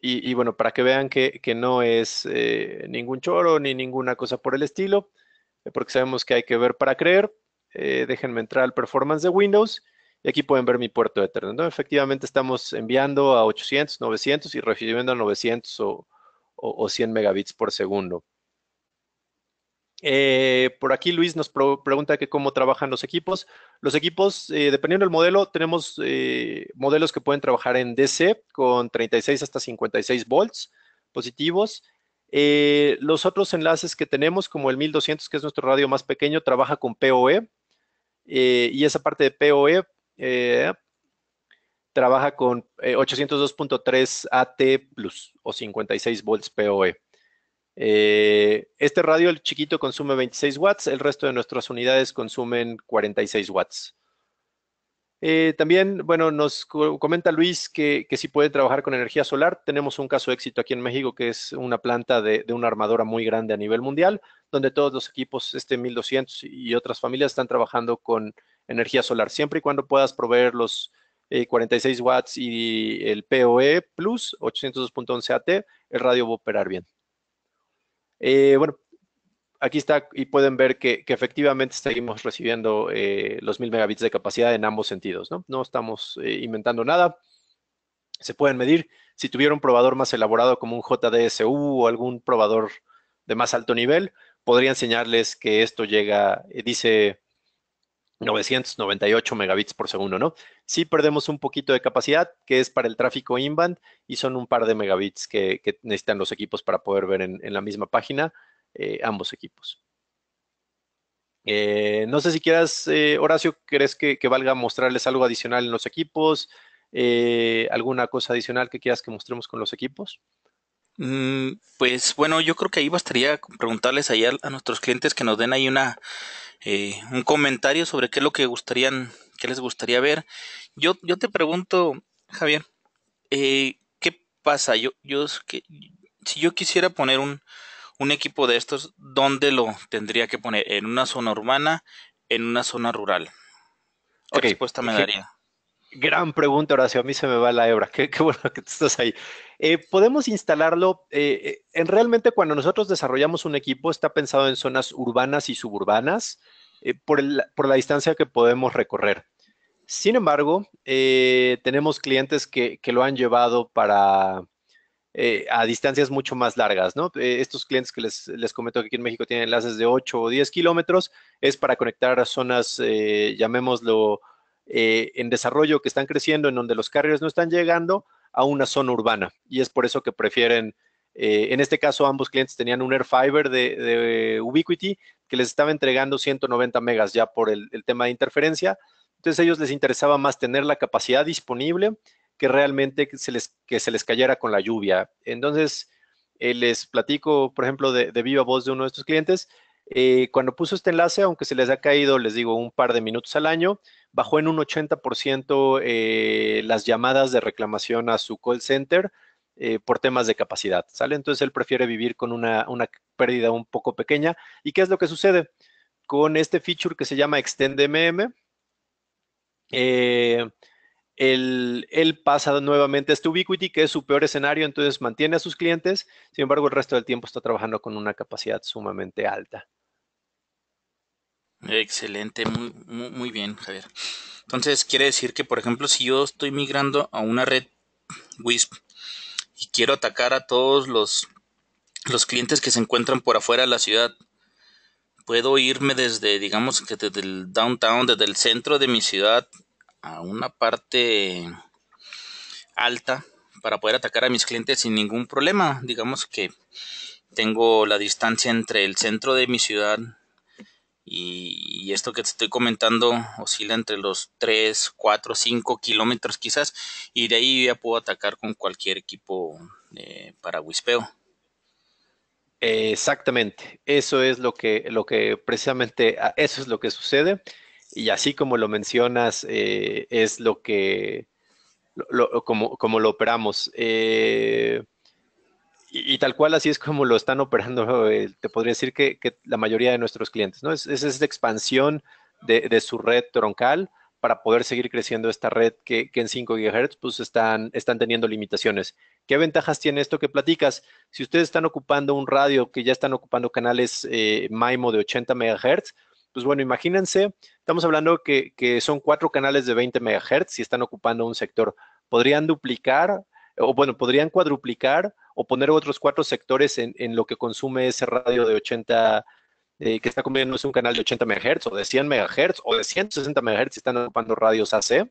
Y, bueno, para que vean que, no es eh, ningún choro ni ninguna cosa por el estilo, eh, porque sabemos que hay que ver para creer, eh, déjenme entrar al performance de Windows y aquí pueden ver mi puerto Ethernet. ¿no? Efectivamente estamos enviando a 800, 900 y recibiendo a 900 o 100 megabits por segundo. Eh, por aquí Luis nos pregunta que cómo trabajan los equipos. Los equipos, eh, dependiendo del modelo, tenemos eh, modelos que pueden trabajar en DC con 36 hasta 56 volts positivos. los otros enlaces que tenemos, como el 1200, que es nuestro radio más pequeño, trabaja con PoE. y esa parte de PoE trabaja con 802.3 AT plus o 56 volts PoE. Eh, este radio, el chiquito, consume 26 watts, el resto de nuestras unidades consumen 46 watts. Eh, también, bueno, nos comenta Luis que, si puede trabajar con energía solar. Tenemos un caso éxito aquí en México que es una planta de, una armadora muy grande a nivel mundial, donde todos los equipos, este 1200 y otras familias están trabajando con energía solar, siempre y cuando puedas proveer los 46 eh, watts y el POE Plus 802.11 AT, el radio va a operar bien. Eh, bueno, aquí está y pueden ver que, efectivamente seguimos recibiendo eh, los 1000 megabits de capacidad en ambos sentidos, ¿no? No estamos eh, inventando nada. Se pueden medir. Si tuviera un probador más elaborado como un JDSU o algún probador de más alto nivel, podría enseñarles que esto llega, dice 998 megabits por segundo, ¿no? Sí perdemos un poquito de capacidad, que es para el tráfico inbound, y son un par de megabits que, necesitan los equipos para poder ver en, la misma página eh, ambos equipos. Eh, no sé si quieras, eh, Horacio, ¿crees que, valga mostrarles algo adicional en los equipos? ¿Alguna cosa adicional que quieras que mostremos con los equipos? Mm, pues bueno, yo creo que ahí bastaría preguntarles a, nuestros clientes que nos den ahí una eh, un comentario sobre qué es lo que gustarían, qué les gustaría ver. Yo, yo te pregunto, Javier, eh, ¿qué pasa? Yo, yo si yo quisiera poner un, un equipo de estos, ¿dónde lo tendría que poner? ¿En una zona urbana? ¿En una zona rural? ¿Qué respuesta me daría? Gran pregunta, Horacio. A mí se me va la hebra. Qué, bueno que tú estás ahí. Eh, podemos instalarlo. Eh, eh, en realmente, cuando nosotros desarrollamos un equipo, está pensado en zonas urbanas y suburbanas por, la distancia que podemos recorrer. Sin embargo, tenemos clientes que, lo han llevado para a distancias mucho más largas, estos clientes que les, les, comento que aquí en México tienen enlaces de 8 o 10 kilómetros es para conectar a zonas, llamémoslo, eh, en desarrollo que están creciendo, en donde los carriers no están llegando a una zona urbana. Y es por eso que prefieren, eh, en este caso ambos clientes tenían un Air Fiber de, Ubiquity que les estaba entregando 190 megas ya por el, tema de interferencia. Entonces a ellos les interesaba más tener la capacidad disponible que realmente que se les, cayera con la lluvia. Entonces, eh, les platico, por ejemplo, de, de, viva voz de uno de estos clientes eh, cuando puso este enlace, aunque se les ha caído, les digo, un par de minutos al año, bajó en un 80% eh, las llamadas de reclamación a su call center eh, por temas de capacidad, ¿sale? Entonces él prefiere vivir con una, pérdida un poco pequeña. ¿Y qué es lo que sucede? Con este feature que se llama ExtendMM, él, pasa nuevamente a este Ubiquity, que es su peor escenario, entonces mantiene a sus clientes, sin embargo, el resto del tiempo está trabajando con una capacidad sumamente alta. Excelente, muy, muy, bien, Javier. Entonces, quiere decir que, por ejemplo, si yo estoy migrando a una red WISP y quiero atacar a todos los, los clientes que se encuentran por afuera de la ciudad, puedo irme desde, digamos, que desde el downtown, desde el centro de mi ciudad a una parte alta para poder atacar a mis clientes sin ningún problema. Digamos que tengo la distancia entre el centro de mi ciudad y, esto que te estoy comentando oscila entre los 3, 4, 5 kilómetros quizás. Y de ahí ya puedo atacar con cualquier equipo eh, para Wispeo. Exactamente, eso es lo que, lo que precisamente, ah, eso es lo que sucede. Y así como lo mencionas, eh, es lo que, como, como, lo operamos. Eh, y, tal cual así es como lo están operando, eh, te podría decir que, la mayoría de nuestros clientes, ¿no? Es, es esa expansión de, su red troncal para poder seguir creciendo esta red que, en 5 GHz pues están, están teniendo limitaciones. ¿Qué ventajas tiene esto que platicas? Si ustedes están ocupando un radio que ya están ocupando canales eh, de 80 MHz, pues bueno, imagínense, estamos hablando que, que son cuatro canales de 20 MHz y están ocupando un sector. Podrían duplicar o bueno, podrían cuadruplicar o poner otros cuatro sectores en, lo que consume ese radio de 80, eh, que está comiendo es un canal de 80 MHz o de 100 MHz o de 160 MHz si están ocupando radios AC,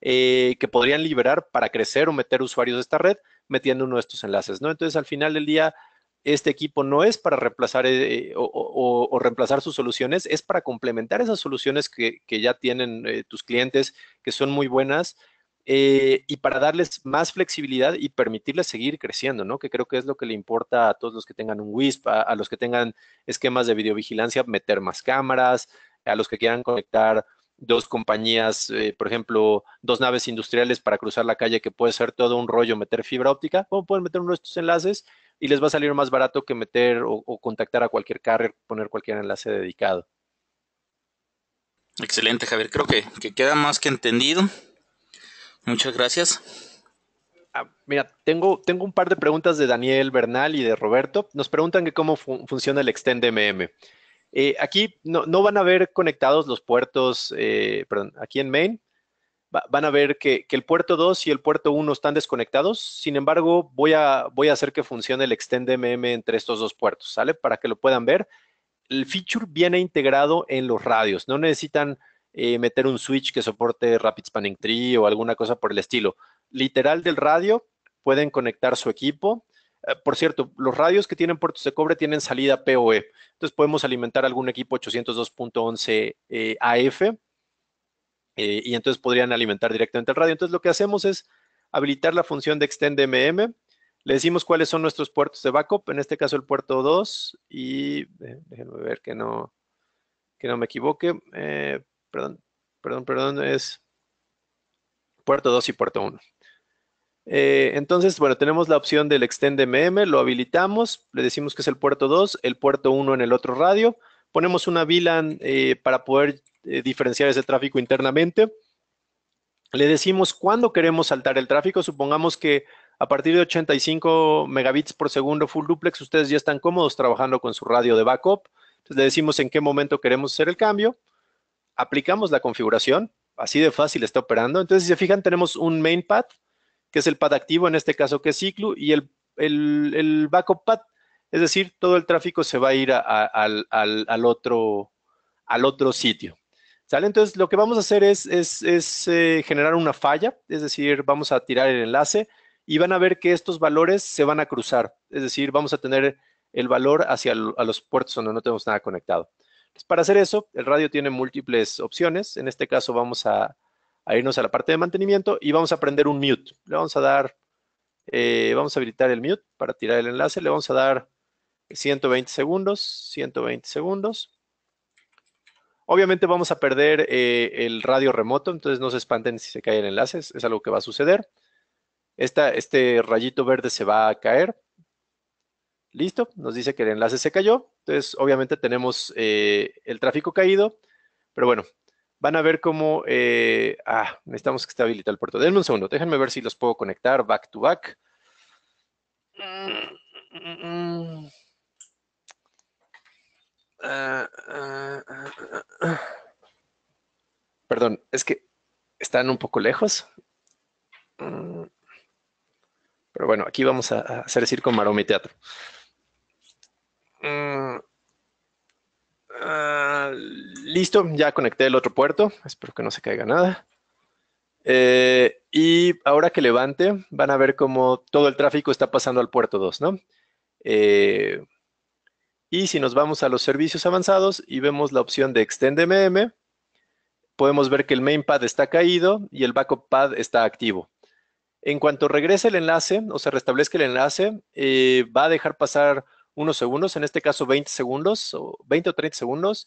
eh, que podrían liberar para crecer o meter usuarios de esta red metiendo uno de estos enlaces, ¿no? Entonces, al final del día, este equipo no es para reemplazar eh, o, reemplazar sus soluciones, es para complementar esas soluciones que ya tienen tus clientes, que son muy buenas, eh, y para darles más flexibilidad y permitirles seguir creciendo, ¿no? Que creo que es lo que le importa a todos los que tengan un WISP, a, los que tengan esquemas de videovigilancia, meter más cámaras, a los que quieran conectar dos compañías, eh, por ejemplo, dos naves industriales para cruzar la calle, que puede ser todo un rollo meter fibra óptica, pueden meter uno de estos enlaces? Y les va a salir más barato que meter o, contactar a cualquier carrier, poner cualquier enlace dedicado. Excelente, Javier. Creo que queda más que entendido. Muchas gracias. Ah, mira, tengo, tengo un par de preguntas de Daniel Bernal y de Roberto. Nos preguntan que cómo funciona el Extend MM. aquí no, no, van a ver conectados los puertos, eh, perdón, aquí en Main. van a ver que, que, el puerto 2 y el puerto 1 están desconectados. Sin embargo, voy a, voy a hacer que funcione el Extend MM entre estos dos puertos, ¿sale? Para que lo puedan ver. El feature viene integrado en los radios. No necesitan eh, meter un switch que soporte Rapid Spanning Tree o alguna cosa por el estilo. Literal del radio, pueden conectar su equipo. Eh, por cierto, los radios que tienen puertos de cobre tienen salida PoE. Entonces podemos alimentar algún equipo 802.11 eh, AF y entonces podrían alimentar directamente el radio. Entonces lo que hacemos es habilitar la función de extend mm. Le decimos cuáles son nuestros puertos de backup, en este caso el puerto 2 y déjenme ver que no, que no me equivoque, perdón, perdón, perdón, es puerto 2 y puerto 1. Eh, entonces, bueno, tenemos la opción del Extend MM, lo habilitamos, le decimos que es el puerto 2, el puerto 1 en el otro radio, ponemos una VLAN eh, para poder eh, diferenciar ese tráfico internamente, le decimos cuándo queremos saltar el tráfico, supongamos que a partir de 85 megabits por segundo full duplex, ustedes ya están cómodos trabajando con su radio de backup, entonces le decimos en qué momento queremos hacer el cambio, aplicamos la configuración, así de fácil está operando. Entonces, si se fijan, tenemos un main path, que es el pad activo, en este caso que es Ciclo y el, el, el backup path, es decir, todo el tráfico se va a ir al, otro, al otro sitio. Entonces, lo que vamos a hacer es, es, es eh, generar una falla, es decir, vamos a tirar el enlace y van a ver que estos valores se van a cruzar, es decir, vamos a tener el valor hacia los puertos donde no tenemos nada conectado. Para hacer eso, el radio tiene múltiples opciones. En este caso vamos a, irnos a la parte de mantenimiento y vamos a aprender un mute. Le vamos a dar, eh, vamos a habilitar el mute para tirar el enlace. Le vamos a dar 120 segundos, 120 segundos. Obviamente vamos a perder eh, el radio remoto, entonces no se espanten si se cae el enlace, es, algo que va a suceder. este rayito verde se va a caer, Listo, nos dice que el enlace se cayó. Entonces, obviamente tenemos eh, el tráfico caído, pero bueno, van a ver cómo... Eh, ah, necesitamos que esté habilitado el puerto. Denme un segundo, déjenme ver si los puedo conectar back to back. Perdón, es que están un poco lejos. Pero bueno, aquí vamos a hacer circo, maroma teatro. Mm, ah, listo, ya conecté el otro puerto. Espero que no se caiga nada. Eh, y ahora que levante, van a ver cómo todo el tráfico está pasando al puerto 2, ¿no? Eh, y si nos vamos a los servicios avanzados y vemos la opción de Extend MM, podemos ver que el main pad está caído y el backup pad está activo. En cuanto regrese el enlace o se restablezca el enlace, eh, va a dejar pasar unos segundos, en este caso 20 segundos, o 20 o 30 segundos,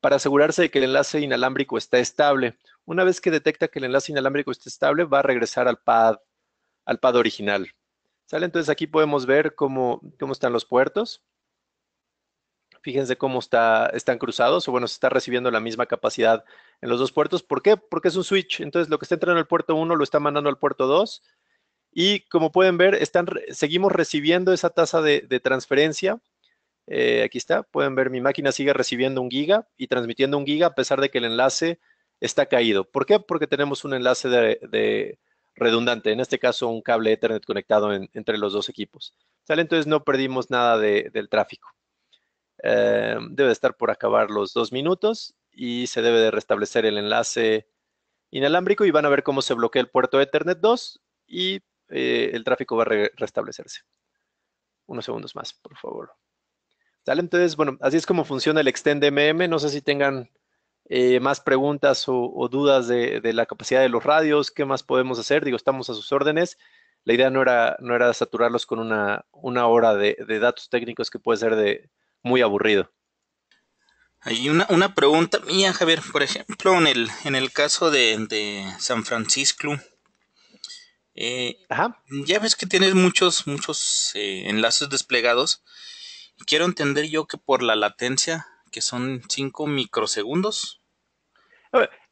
para asegurarse de que el enlace inalámbrico está estable. Una vez que detecta que el enlace inalámbrico está estable, va a regresar al pad, al pad original. ¿Sale? Entonces aquí podemos ver cómo, cómo están los puertos. Fíjense cómo está, están cruzados, o bueno, se está recibiendo la misma capacidad en los dos puertos. ¿Por qué? Porque es un switch. Entonces, lo que está entrando al puerto 1 lo está mandando al puerto 2 y como pueden ver, seguimos recibiendo esa tasa de, transferencia. Eh, aquí está, pueden ver mi máquina sigue recibiendo un giga y transmitiendo un giga a pesar de que el enlace está caído. ¿Por qué? Porque tenemos un enlace redundante, en este caso un cable Ethernet conectado entre los dos equipos. Entonces no perdimos nada del tráfico. Em, debe estar por acabar los dos minutos y se debe de restablecer el enlace inalámbrico y van a ver cómo se bloquea el puerto Ethernet 2 y eh, el tráfico va a restablecerse. Unos segundos más, por favor. Dale, entonces, bueno, así es como funciona el Extend MM. No sé si tengan eh, más preguntas o, dudas de, la capacidad de los radios, qué más podemos hacer. Digo, estamos a sus órdenes. La idea no era, no era saturarlos con una, hora de, datos técnicos que puede ser de, muy aburrido. Hay una, pregunta mía, Javier. Por ejemplo, en el, en el caso de San Francisco, eh, ya ves que tienes muchos, muchos eh, enlaces desplegados. Quiero entender yo que por la latencia, que son 5 microsegundos.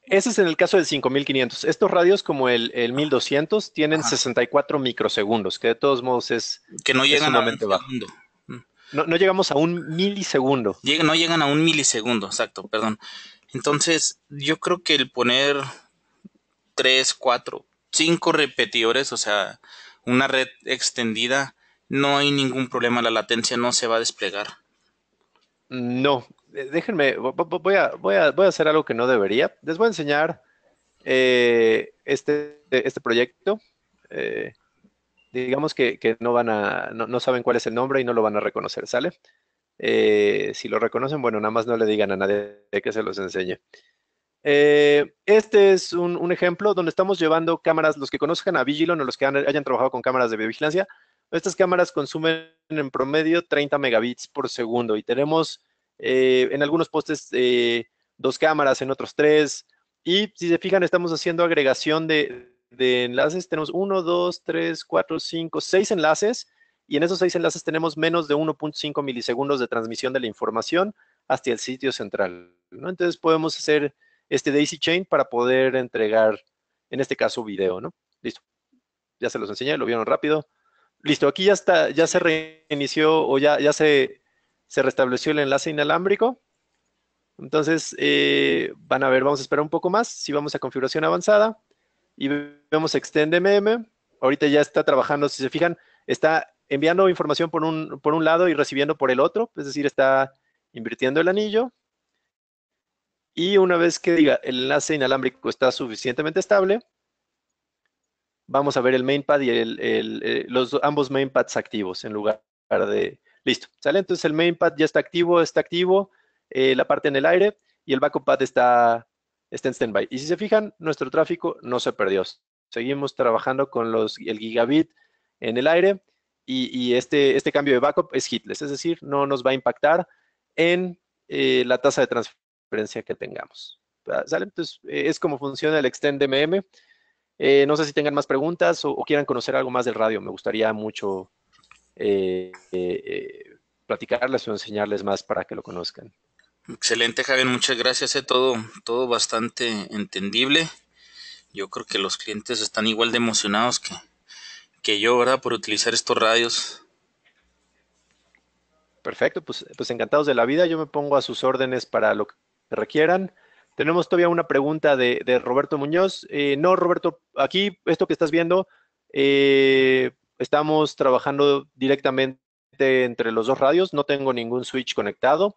ese es en el caso del 5500. Estos radios como el, 1200 tienen 64 microsegundos, que de todos modos es... Que no llegan a un mm. No, llegamos a un milisegundo. no llegan a un milisegundo, exacto, perdón. Entonces, yo creo que el poner 3, 4, cinco repetidores, o sea, una red extendida, no hay ningún problema, la latencia no se va a desplegar. No, eh, déjenme, voy a, voy a, hacer algo que no debería. Les voy a enseñar eh, este, este proyecto. Eh, digamos que, no van a, no, saben cuál es el nombre y no lo van a reconocer, ¿sale? si lo reconocen, bueno, nada más no le digan a nadie que se los enseñe. Eh, este es un, ejemplo donde estamos llevando cámaras, los que conozcan a Vigilon o los que hayan trabajado con cámaras de videovigilancia, estas cámaras consumen en promedio 30 megabits por segundo y tenemos eh, en algunos postes eh, dos cámaras, en otros tres. Y si se fijan, estamos haciendo agregación de, enlaces. Tenemos uno, dos, 3, cuatro, cinco, seis enlaces y en esos seis enlaces tenemos menos de 1.5 milisegundos de transmisión de la información hasta el sitio central. ¿no? Entonces podemos hacer este Daisy Chain para poder entregar, en este caso, video, ¿no? Listo. Ya se los enseñé, lo vieron rápido. Listo, aquí ya está, ya se reinició o ya, ya se, se restableció el enlace inalámbrico. Entonces, eh, van a ver, vamos a esperar un poco más. Si vamos a configuración avanzada y vemos Extend MM, ahorita ya está trabajando, si se fijan, está enviando información por un lado y recibiendo por el otro, es decir, está invirtiendo el anillo, y una vez que diga el enlace inalámbrico está suficientemente estable, vamos a ver el mainpad y eh, los, ambos mainpads activos en lugar de... Listo, ¿sale? Entonces el mainpad ya está activo, está activo, eh, la parte en el aire y el backup pad está, está en standby. Y si se fijan, nuestro tráfico no se perdió. Seguimos trabajando con los, el gigabit en el aire y, este, este cambio de backup es hitless, es decir, no nos va a impactar en eh, la tasa de transferencia que tengamos. Ah, ¿Sale? Entonces, eh, es como funciona el Extend MM. no sé si tengan más preguntas o, quieran conocer algo más del radio. Me gustaría mucho eh, platicarles o enseñarles más para que lo conozcan. Excelente, Javier. Muchas gracias. Todo, todo bastante entendible. Yo creo que los clientes están igual de emocionados que, que yo, ¿verdad? Por utilizar estos radios. Perfecto, pues, pues encantados de la vida. Yo me pongo a sus órdenes para lo que requieran. Tenemos todavía una pregunta de, Roberto Muñoz. Eh, no, Roberto, aquí esto que estás viendo, eh, estamos trabajando directamente entre los dos radios. No tengo ningún switch conectado.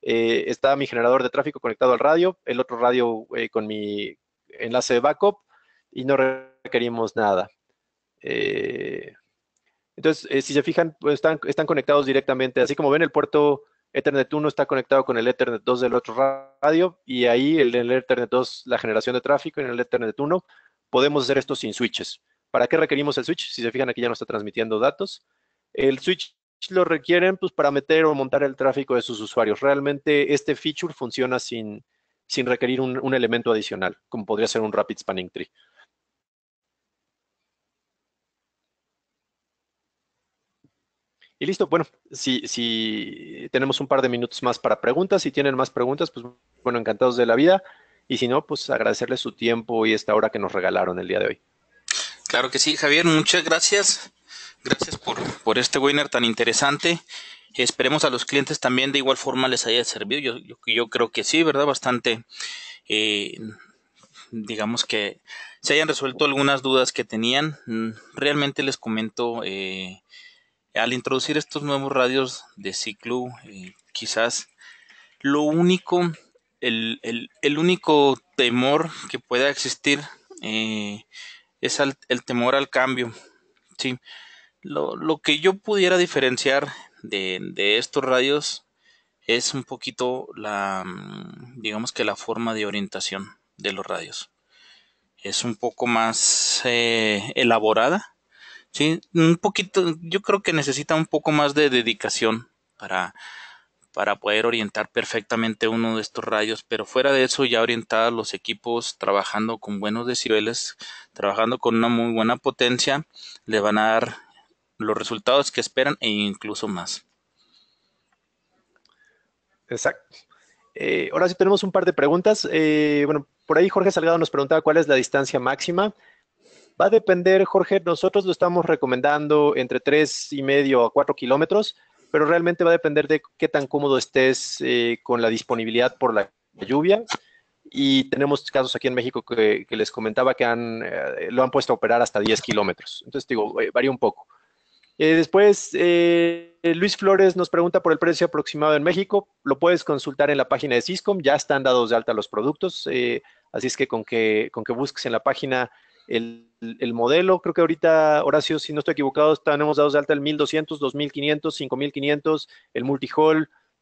Eh, está mi generador de tráfico conectado al radio, el otro radio con mi enlace de backup y no requerimos nada. entonces, si se fijan, pues, están, están conectados directamente. Así como ven, el puerto Ethernet 1 está conectado con el Ethernet 2 del otro radio y ahí el Ethernet 2 la generación de tráfico en el Ethernet 1 podemos hacer esto sin switches. ¿Para qué requerimos el switch? Si se fijan aquí ya no está transmitiendo datos. El switch lo requieren pues, para meter o montar el tráfico de sus usuarios. Realmente este feature funciona sin, requerir un elemento adicional, como podría ser un Rapid Spanning Tree. Y listo, bueno, si, si tenemos un par de minutos más para preguntas, si tienen más preguntas, pues bueno, encantados de la vida. Y si no, pues agradecerles su tiempo y esta hora que nos regalaron el día de hoy. Claro que sí, Javier, muchas gracias. Gracias por, por este webinar tan interesante. Esperemos a los clientes también de igual forma les haya servido. Yo, creo que sí, ¿verdad? Bastante, eh, digamos que se hayan resuelto algunas dudas que tenían. Mm, realmente les comento, eh, al introducir estos nuevos radios de ciclo, eh, quizás lo único, el, único temor que pueda existir eh, es el temor al cambio. ¿sí? Lo, que yo pudiera diferenciar de, estos radios es un poquito la, mm, digamos que la forma de orientación de los radios. Es un poco más eh, elaborada Sí, un poquito, yo creo que necesita un poco más de dedicación para, poder orientar perfectamente uno de estos rayos, pero fuera de eso ya orientar los equipos trabajando con buenos decibeles, trabajando con una muy buena potencia, le van a dar los resultados que esperan e incluso más. Exacto. Eh, ahora sí tenemos un par de preguntas. Eh, bueno, por ahí Jorge Salgado nos preguntaba cuál es la distancia máxima. Va a depender, Jorge, nosotros lo estamos recomendando entre tres y medio a 4 kilómetros, pero realmente va a depender de qué tan cómodo estés eh, con la disponibilidad por la lluvia. Y tenemos casos aquí en México que, les comentaba que han, eh, lo han puesto a operar hasta 10 kilómetros. Entonces, digo, eh, varía un poco. después, Luis Flores nos pregunta por el precio aproximado en México. Lo puedes consultar en la página de Ciscom. Ya están dados de alta los productos. así es que con que, con que busques en la página el, modelo, creo que ahorita, Horacio, si no estoy equivocado, tenemos dados de alta el 1200, 2500, 5500, el multi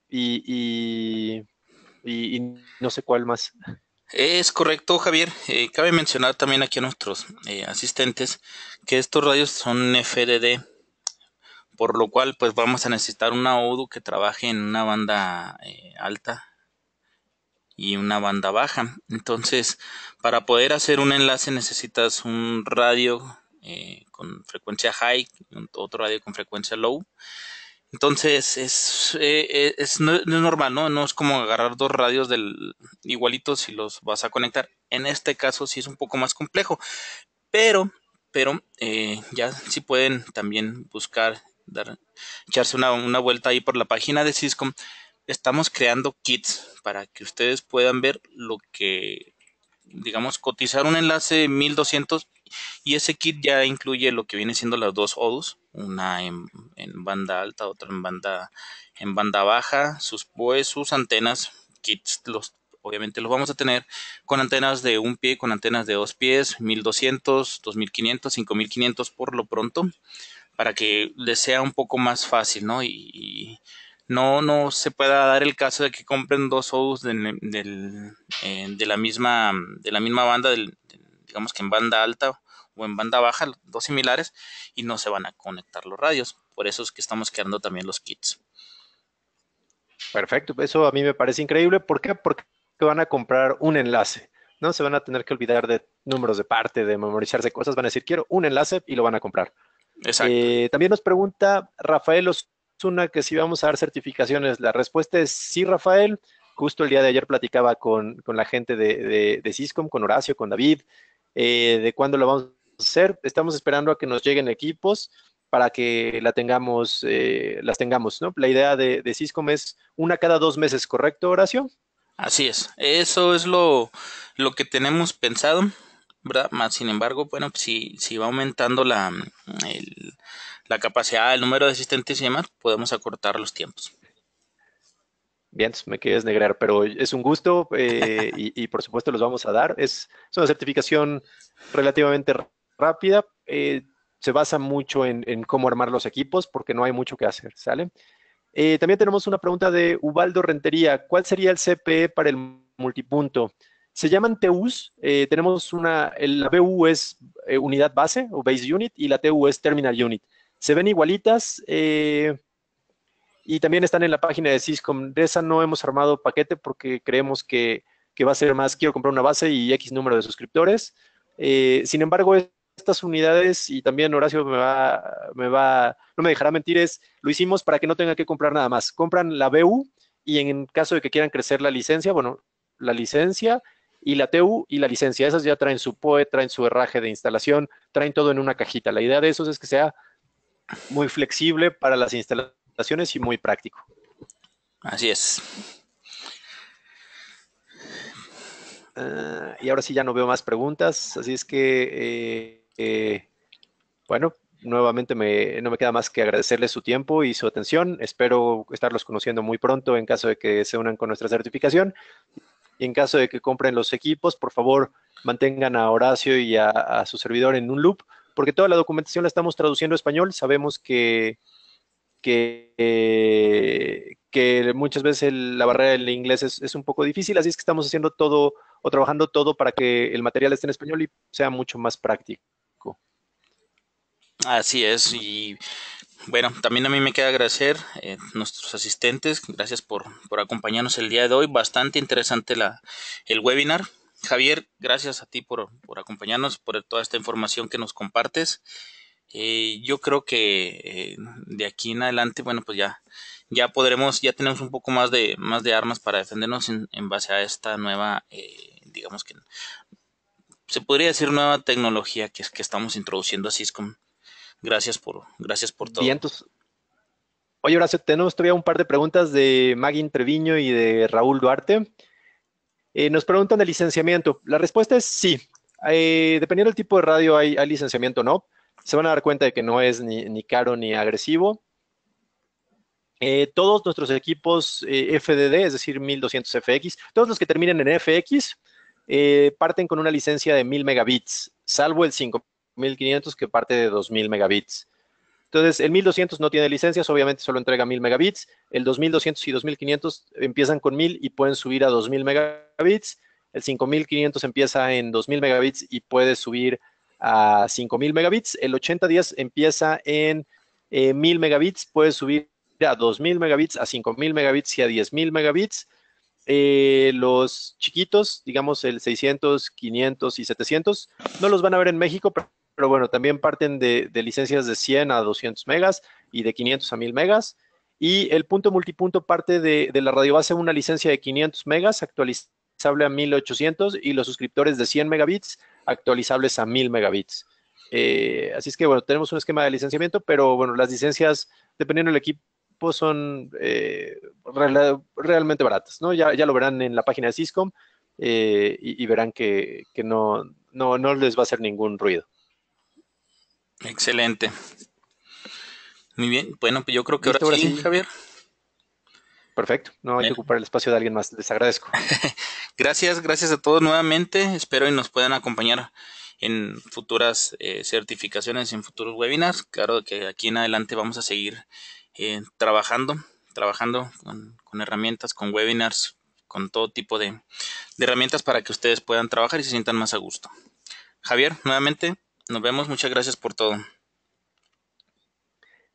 y, y, y, y no sé cuál más. Es correcto, Javier. Eh, cabe mencionar también aquí a nuestros eh, asistentes que estos radios son FDD, por lo cual pues vamos a necesitar una ODU que trabaje en una banda eh, alta y una banda baja. Entonces, para poder hacer un enlace necesitas un radio eh, con frecuencia high, Y otro radio con frecuencia low. Entonces es, eh, eh, es, no, es, normal, ¿no? No es como agarrar dos radios del igualitos y los vas a conectar. En este caso sí es un poco más complejo. Pero, pero eh, ya si pueden también buscar, dar, echarse una, una vuelta ahí por la página de Cisco estamos creando kits para que ustedes puedan ver lo que, digamos, cotizar un enlace 1200 y ese kit ya incluye lo que viene siendo las dos ODUs, una en, banda alta, otra en banda, en banda baja, sus pues sus antenas, kits los obviamente los vamos a tener con antenas de un pie, con antenas de dos pies, 1200, 2500, 5500 por lo pronto, para que les sea un poco más fácil, ¿no? y no, no se pueda dar el caso de que compren dos OUs eh, de, la misma, de la misma banda, digamos que en banda alta o en banda baja, dos similares, y no se van a conectar los radios. Por eso es que estamos creando también los kits. Perfecto, eso a mí me parece increíble. ¿Por qué? Porque van a comprar un enlace. No se van a tener que olvidar de números de parte, de memorizarse cosas. Van a decir, quiero un enlace y lo van a comprar. Exacto. Eh, también nos pregunta Rafael Os una que si vamos a dar certificaciones, la respuesta es sí, Rafael. Justo el día de ayer platicaba con, la gente de, de, Ciscom, con Horacio, con David, eh, de cuándo lo vamos a hacer. Estamos esperando a que nos lleguen equipos para que la tengamos, eh, las tengamos, ¿no? La idea de, de Ciscom es una cada dos meses, ¿correcto, Horacio? Así es, eso es lo, lo que tenemos pensado, ¿verdad? Más sin embargo, bueno, si, pues si va aumentando la, el, la capacidad, el número de asistentes y demás, podemos acortar los tiempos. Bien, me quedé negar, pero es un gusto eh, y, por supuesto los vamos a dar. Es, una certificación relativamente rápida. Eh, se basa mucho en, cómo armar los equipos porque no hay mucho que hacer, ¿sale? Eh, también tenemos una pregunta de Ubaldo Rentería. ¿Cuál sería el CPE para el multipunto? Se llaman TUs. tenemos una, la BU es unidad base o base unit y la TU es terminal unit. Se ven igualitas eh, y también están en la página de Cisco De esa no hemos armado paquete porque creemos que, va a ser más, quiero comprar una base y X número de suscriptores. Eh, sin embargo, estas unidades, y también Horacio me va, me va, no me dejará mentir, es, lo hicimos para que no tenga que comprar nada más. Compran la BU y en caso de que quieran crecer la licencia, bueno, la licencia y la TU y la licencia. Esas ya traen su POE, traen su herraje de instalación, traen todo en una cajita. La idea de esos es que sea muy flexible para las instalaciones y muy práctico. Así es. Ah, y ahora sí ya no veo más preguntas, así es que, eh, eh, bueno, nuevamente no me queda más que agradecerles su tiempo y su atención. Espero estarlos conociendo muy pronto en caso de que se unan con nuestra certificación. Y en caso de que compren los equipos, por favor, mantengan a Horacio y a, a su servidor en un loop porque toda la documentación la estamos traduciendo a español, sabemos que, que, eh, muchas veces la barrera del inglés es, un poco difícil, así es que estamos haciendo todo o trabajando todo para que el material esté en español y sea mucho más práctico. Así es, y bueno, también a mí me queda agradecer a eh, nuestros asistentes, gracias por, acompañarnos el día de hoy, bastante interesante el webinar. Javier, gracias a ti por, acompañarnos, por toda esta información que nos compartes. Eh, yo creo que eh, de aquí en adelante, bueno, pues ya, ya podremos, ya tenemos un poco más de, más de armas para defendernos en, base a esta nueva, eh, digamos que se podría decir nueva tecnología que, que estamos introduciendo a Cisco. Gracias por, gracias por todo. oye, Horacio, tenemos todavía un par de preguntas de Magin Treviño y de Raúl Duarte. Eh, nos preguntan de licenciamiento. La respuesta es sí. Eh, dependiendo del tipo de radio hay, licenciamiento o no. Se van a dar cuenta de que no es ni, caro ni agresivo. Eh, todos nuestros equipos FDD, es decir, 1200 FX, todos los que terminen en FX parten con una licencia de 1000 megabits, salvo el 5500 que parte de 2000 megabits. Entonces, el 1200 no tiene licencias, obviamente solo entrega 1000 megabits. El 2200 y 2500 empiezan con 1000 y pueden subir a 2000 megabits. El 5500 empieza en 2000 megabits y puede subir a 5000 megabits. El 8010 empieza en 1000 eh, megabits, puede subir a 2000 megabits, a 5000 megabits y a 10000 megabits. Eh, los chiquitos, digamos el 600, 500 y 700, no los van a ver en México, pero pero bueno, también parten de, licencias de 100 a 200 megas y de 500 a 1000 megas. Y el punto multipunto parte de, de la base una licencia de 500 megas actualizable a 1800 y los suscriptores de 100 megabits actualizables a 1000 megabits. Eh, así es que bueno, tenemos un esquema de licenciamiento, pero bueno, las licencias, dependiendo del equipo, son eh, realmente baratas, ¿no? Ya, ya, lo verán en la página de Cisco eh, y, verán que, no, no, no les va a hacer ningún ruido. Excelente. Muy bien, bueno, pues yo creo que ahora, sí, Javier. Perfecto, no hay a eh. que ocupar el espacio de alguien más, les agradezco. gracias, gracias a todos nuevamente, espero y nos puedan acompañar en futuras eh, certificaciones, en futuros webinars. Claro que aquí en adelante vamos a seguir eh, trabajando, trabajando con, herramientas, con webinars, con todo tipo de herramientas para que ustedes puedan trabajar y se sientan más a gusto. Javier, nuevamente, nos vemos, muchas gracias por todo.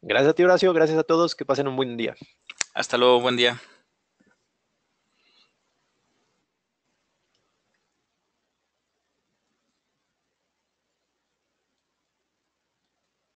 Gracias a ti, Horacio, gracias a todos, que pasen un buen día. Hasta luego, buen día.